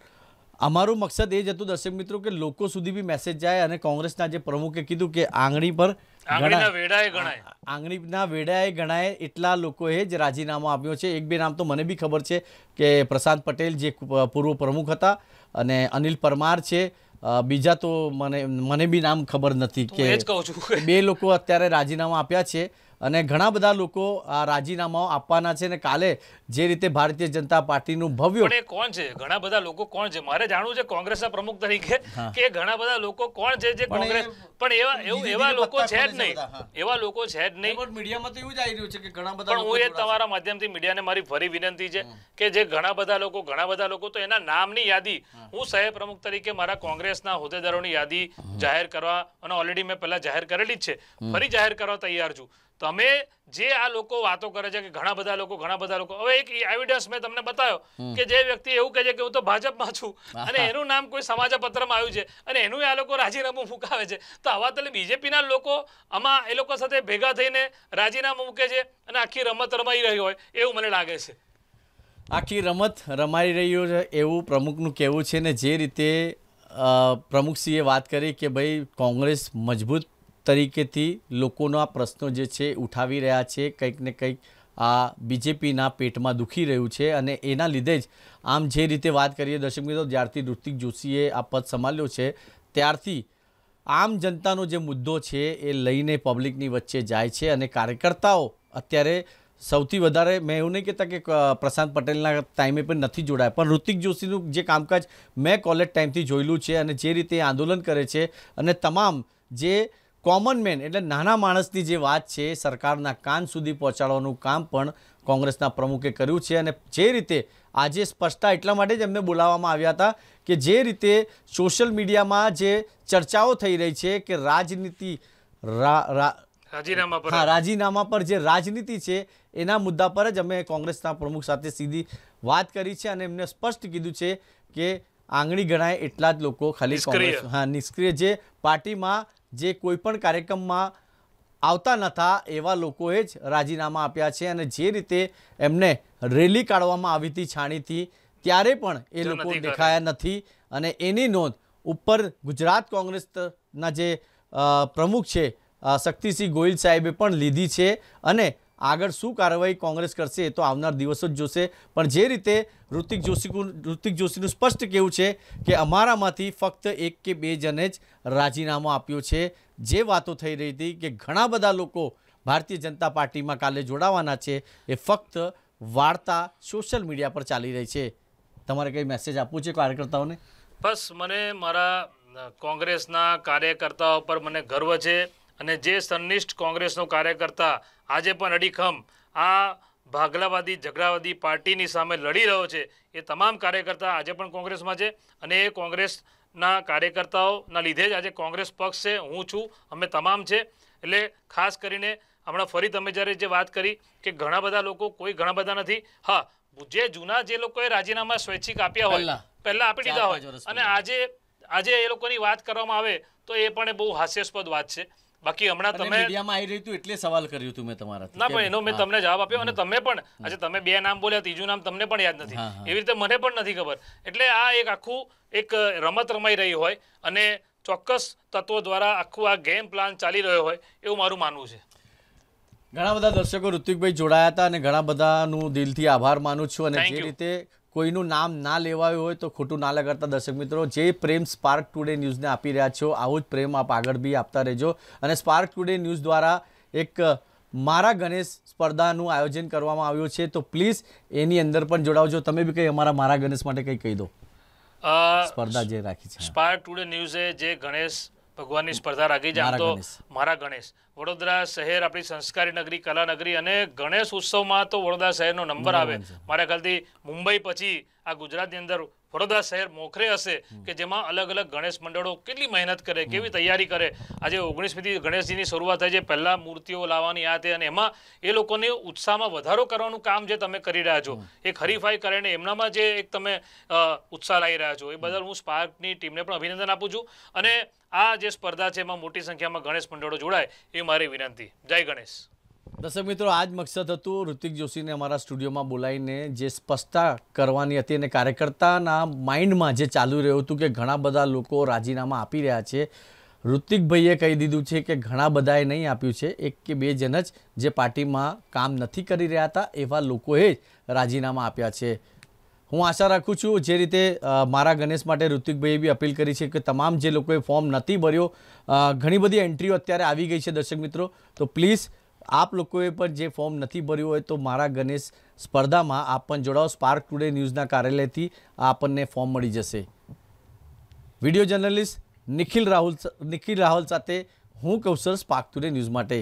અમારું મકસદ એ જ હતું દર્શક મિત્રો કે લોકો સુધી બી મેસેજ જાય અને કોંગ્રેસના જે પ્રમુખે કીધું કે આંગળી પર આંગળીના વેડાએ ગણાય એટલા લોકોએ જ રાજીનામું આપ્યો છે એક બે નામ તો મને બી ખબર છે કે પ્રશાંત પટેલ જે પૂર્વ પ્રમુખ હતા અને અનિલ પરમાર છે બીજા તો મને મને બી નામ ખબર નથી કે બે લોકો અત્યારે રાજીનામા આપ્યા છે અને ઘણા બધા લોકો આ રાજીનામાઓ આપવાના છે અને કાલે જે રીતે ભારતીય જનતા પાર્ટીનું ભવ્ય કોણ છે ઘણા બધા લોકો કોણ છે મારે જાણવું છે કોંગ્રેસના પ્રમુખ તરીકે કે ઘણા બધા લોકો કોણ છે જે કોંગ્રેસ પણ એવા એવું એવા લોકો છે જ નહીં એવા લોકો છે જ નહીં મીડિયામાં તો એવું જ આવી રહ્યું છે કે ઘણા બધા પણ હું એ તમારા માધ્યમથી મીડિયાને મારી ફરી વિનંતી છે કે જે ઘણા બધા લોકો ઘણા બધા લોકો તો એના નામની યાદી હું સહેબ પ્રમુખ તરીકે મારા કોંગ્રેસના હોદ્દેદારોની યાદી જાહેર કરવા અને ઓલરેડી મેં પહેલા જાહેર કરેલી જ છે ફરી જાહેર કરવા તૈયાર છું તમે જે આ લોકો વાતો કરે છે કે ઘણા બધા લોકો ઘણા બધા લોકો હવે એક એવિડન્સ મેં તમને બતાવ્યો કે જે વ્યક્તિ એવું કહે છે કે હું તો ભાજપમાં છું અને એનું નામ કોઈ સમાચારપત્રમાં આવ્યું છે અને એનું આ લોકો રાજીનામું ફૂંકાવે છે તો આવા તલે બીજેપીના લોકો આમાં એ લોકો સાથે ભેગા થઈને રાજીનામું મૂકે છે અને આખી રમત રમાઈ રહી હોય એવું મને લાગે છે આખી રમત રમાઈ રહ્યું છે એવું પ્રમુખનું કહેવું છે ને જે રીતે પ્રમુખસિંહે વાત કરી કે ભાઈ કોંગ્રેસ મજબૂત તરીકેથી લોકોના પ્રશ્નો જે છે ઉઠાવી રહ્યા છે કંઈક ને કંઈક આ બીજેપીના પેટમાં દુખી રહ્યું છે અને એના લીધે જ આમ જે રીતે વાત કરીએ દર્શક મિત્રો જ્યારથી ઋતિક જોશીએ આ પદ સંભાળ્યો છે ત્યારથી આમ જનતાનો જે મુદ્દો છે એ લઈને પબ્લિકની વચ્ચે જાય છે અને કાર્યકર્તાઓ અત્યારે સૌથી વધારે મેં એવું નહીં કહેતા કે પ્રશાંત પટેલના ટાઈમે પણ નથી જોડાયા પણ ઋતિક જોશીનું જે કામકાજ મેં કોલેજ ટાઈમથી જોયેલું છે અને જે રીતે આંદોલન કરે છે અને તમામ જે કોમન મેન એટલે નાના માણસની જે વાત છે સરકારના કાન સુધી પહોંચાડવાનું કામ પણ કોંગ્રેસના પ્રમુખે કર્યું છે અને જે રીતે આજે સ્પષ્ટતા એટલા માટે જ એમને બોલાવવામાં આવ્યા હતા કે જે રીતે સોશિયલ મીડિયામાં જે ચર્ચાઓ થઈ રહી છે કે રાજનીતિ રાજીનામા હા રાજીનામા પર જે રાજનીતિ છે એના મુદ્દા પર જ અમે કોંગ્રેસના પ્રમુખ સાથે સીધી વાત કરી છે અને એમને સ્પષ્ટ કીધું છે કે આંગળી ગણાય એટલા જ લોકો ખાલી કોંગ્રેસ હા નિષ્ક્રિય જે પાર્ટીમાં જે કોઈપણ કાર્યક્રમમાં આવતા નહોતા એવા લોકોએ જ રાજીનામા આપ્યા છે અને જે રીતે એમને રેલી કાઢવામાં આવી હતી છાણીથી ત્યારે પણ એ લોકો દેખાયા નથી અને એની નોંધ ઉપર ગુજરાત કોંગ્રેસના જે પ્રમુખ છે શક્તિસિંહ ગોયલ સાહેબે પણ લીધી છે અને આગળ શું કાર્યવાહી કોંગ્રેસ કરશે તો આવનાર દિવસો જ જોશે પણ જે રીતે ઋતિક જોશી ઋતિક જોશીનું સ્પષ્ટ કહેવું છે કે અમારામાંથી ફક્ત એક કે બે જણે જ રાજીનામું આપ્યું છે જે વાતો થઈ રહી હતી કે ઘણા બધા લોકો ભારતીય જનતા પાર્ટીમાં કાલે જોડાવાના છે એ ફક્ત વાર્તા સોશિયલ મીડિયા પર ચાલી રહી છે તમારે કંઈ મેસેજ આપવું છે કાર્યકર્તાઓને બસ મને મારા કોંગ્રેસના કાર્યકર્તાઓ પર મને ગર્વ છે અને જે સંનિષ્ઠ કોંગ્રેસનો કાર્યકર્તા આજે પણ અડીખમ આ ભાગલાવાદી ઝઘડાવાદી પાર્ટીની સામે લડી રહ્યો છે એ તમામ કાર્યકર્તા આજે પણ કોંગ્રેસમાં છે અને એ કોંગ્રેસના કાર્યકર્તાઓના લીધે જ આજે કોંગ્રેસ પક્ષ છે હું છું અમે તમામ છે એટલે ખાસ કરીને હમણાં ફરી તમે જ્યારે જે વાત કરી કે ઘણા બધા લોકો કોઈ ઘણા બધા નથી હા જે જૂના જે લોકોએ રાજીનામા સ્વૈચ્છિક આપ્યા હોય પહેલાં આપી દીધા હોય અને આજે આજે એ લોકોની વાત કરવામાં આવે તો એ પણ બહુ હાસ્યાસ્પદ વાત છે બાકી હમણાં તમે મીડિયામાં આવી રહ્યું હતું એટલે સવાલ કર્યું હતું મેં તમારા ના પણ એનો મેં તમને જવાબ આપ્યો અને તમે પણ આજે તમે બે નામ બોલ્યા ત્રીજું નામ તમને પણ યાદ નથી એવી રીતે મને પણ નથી ખબર એટલે આ એક આખું એક રમત રમાઈ રહી હોય અને ચોક્કસ તત્વો દ્વારા આખું આ ગેમ પ્લાન ચાલી રહ્યો હોય એવું મારું માનવું છે ઘણા બધા દર્શકો ઋત્વિકભાઈ જોડાયા હતા અને ઘણા બધાનું દિલથી આભાર માનું છું અને જે રીતે કોઈનું નામ ના લેવાયું હોય તો ખોટું ના લગાડતા દર્શક મિત્રો જે પ્રેમ સ્પાર્ક ટુડે ન્યૂઝને આપી રહ્યા છો આવો જ પ્રેમ આપ આગળ બી આપતા રહેજો અને સ્પાર્ક ટુડે ન્યૂઝ દ્વારા એક મારા ગણેશ સ્પર્ધાનું આયોજન કરવામાં આવ્યું છે તો પ્લીઝ એની અંદર પણ જોડાવજો તમે બી કંઈ અમારા મારા ગણેશ માટે કંઈ કહી દો સ્પર્ધા જે રાખી છે સ્પાર્ક ટુડે ન્યૂઝે જે ગણેશ ભગવાનની સ્પર્ધા રાખી જાય તો મારા ગણેશ વડોદરા શહેર આપણી સંસ્કારી નગરી કલા નગરી અને ગણેશ ઉત્સવમાં તો વડોદરા શહેરનો નંબર આવે મારા ખ્યાલથી મુંબઈ પછી આ ગુજરાતની અંદર વડોદરા શહેર મોખરે હશે કે જેમાં અલગ અલગ ગણેશ મંડળો કેટલી મહેનત કરે કેવી તૈયારી કરે આજે ઓગણીસમીથી ગણેશજીની શરૂઆત થાય છે પહેલાં મૂર્તિઓ લાવવાની આ તે અને એમાં એ લોકોને ઉત્સાહમાં વધારો કરવાનું કામ જે તમે કરી રહ્યા છો એ હરીફાઈ કરીને એમનામાં જે એક તમે ઉત્સાહ લાવી રહ્યા છો એ બદલ હું સ્પાર્કની ટીમને પણ અભિનંદન આપું છું અને આ જે સ્પર્ધા છે એમાં મોટી સંખ્યામાં ગણેશ મંડળો જોડાય એ મારી વિનંતી જય ગણેશ દર્શક મિત્રો આ જ મકસદ હતું ઋતિક જોશીને અમારા સ્ટુડિયોમાં બોલાવીને જે સ્પષ્ટતા કરવાની હતી અને કાર્યકર્તાના માઇન્ડમાં જે ચાલુ રહ્યું હતું કે ઘણા બધા લોકો રાજીનામા આપી રહ્યા છે ઋતિકભાઈએ કહી દીધું છે કે ઘણા બધાએ નહીં આપ્યું છે એક કે બે જણ જ જે પાર્ટીમાં કામ નથી કરી રહ્યા હતા એવા લોકોએ રાજીનામા આપ્યા છે હું આશા રાખું છું જે રીતે મારા ગણેશ માટે ઋતિકભાઈએ બી અપીલ કરી છે કે તમામ જે લોકોએ ફોર્મ નથી ભર્યો ઘણી બધી એન્ટ્રીઓ અત્યારે આવી ગઈ છે દર્શક મિત્રો તો પ્લીઝ આપ લોકોએ પણ જે ફોર્મ નથી ભર્યું હોય તો મારા ગણેશ સ્પર્ધામાં આપ પણ જોડાઓ સ્પાર્ક ટુડે ન્યૂઝના કાર્યાલયથી આપણને ફોર્મ મળી જશે વિડીયો જર્નલિસ્ટ નિખિલ રાહુલ નિખિલ રાહુલ સાથે હું કહું કૌશલ સ્પાર્ક ટુડે ન્યૂઝ માટે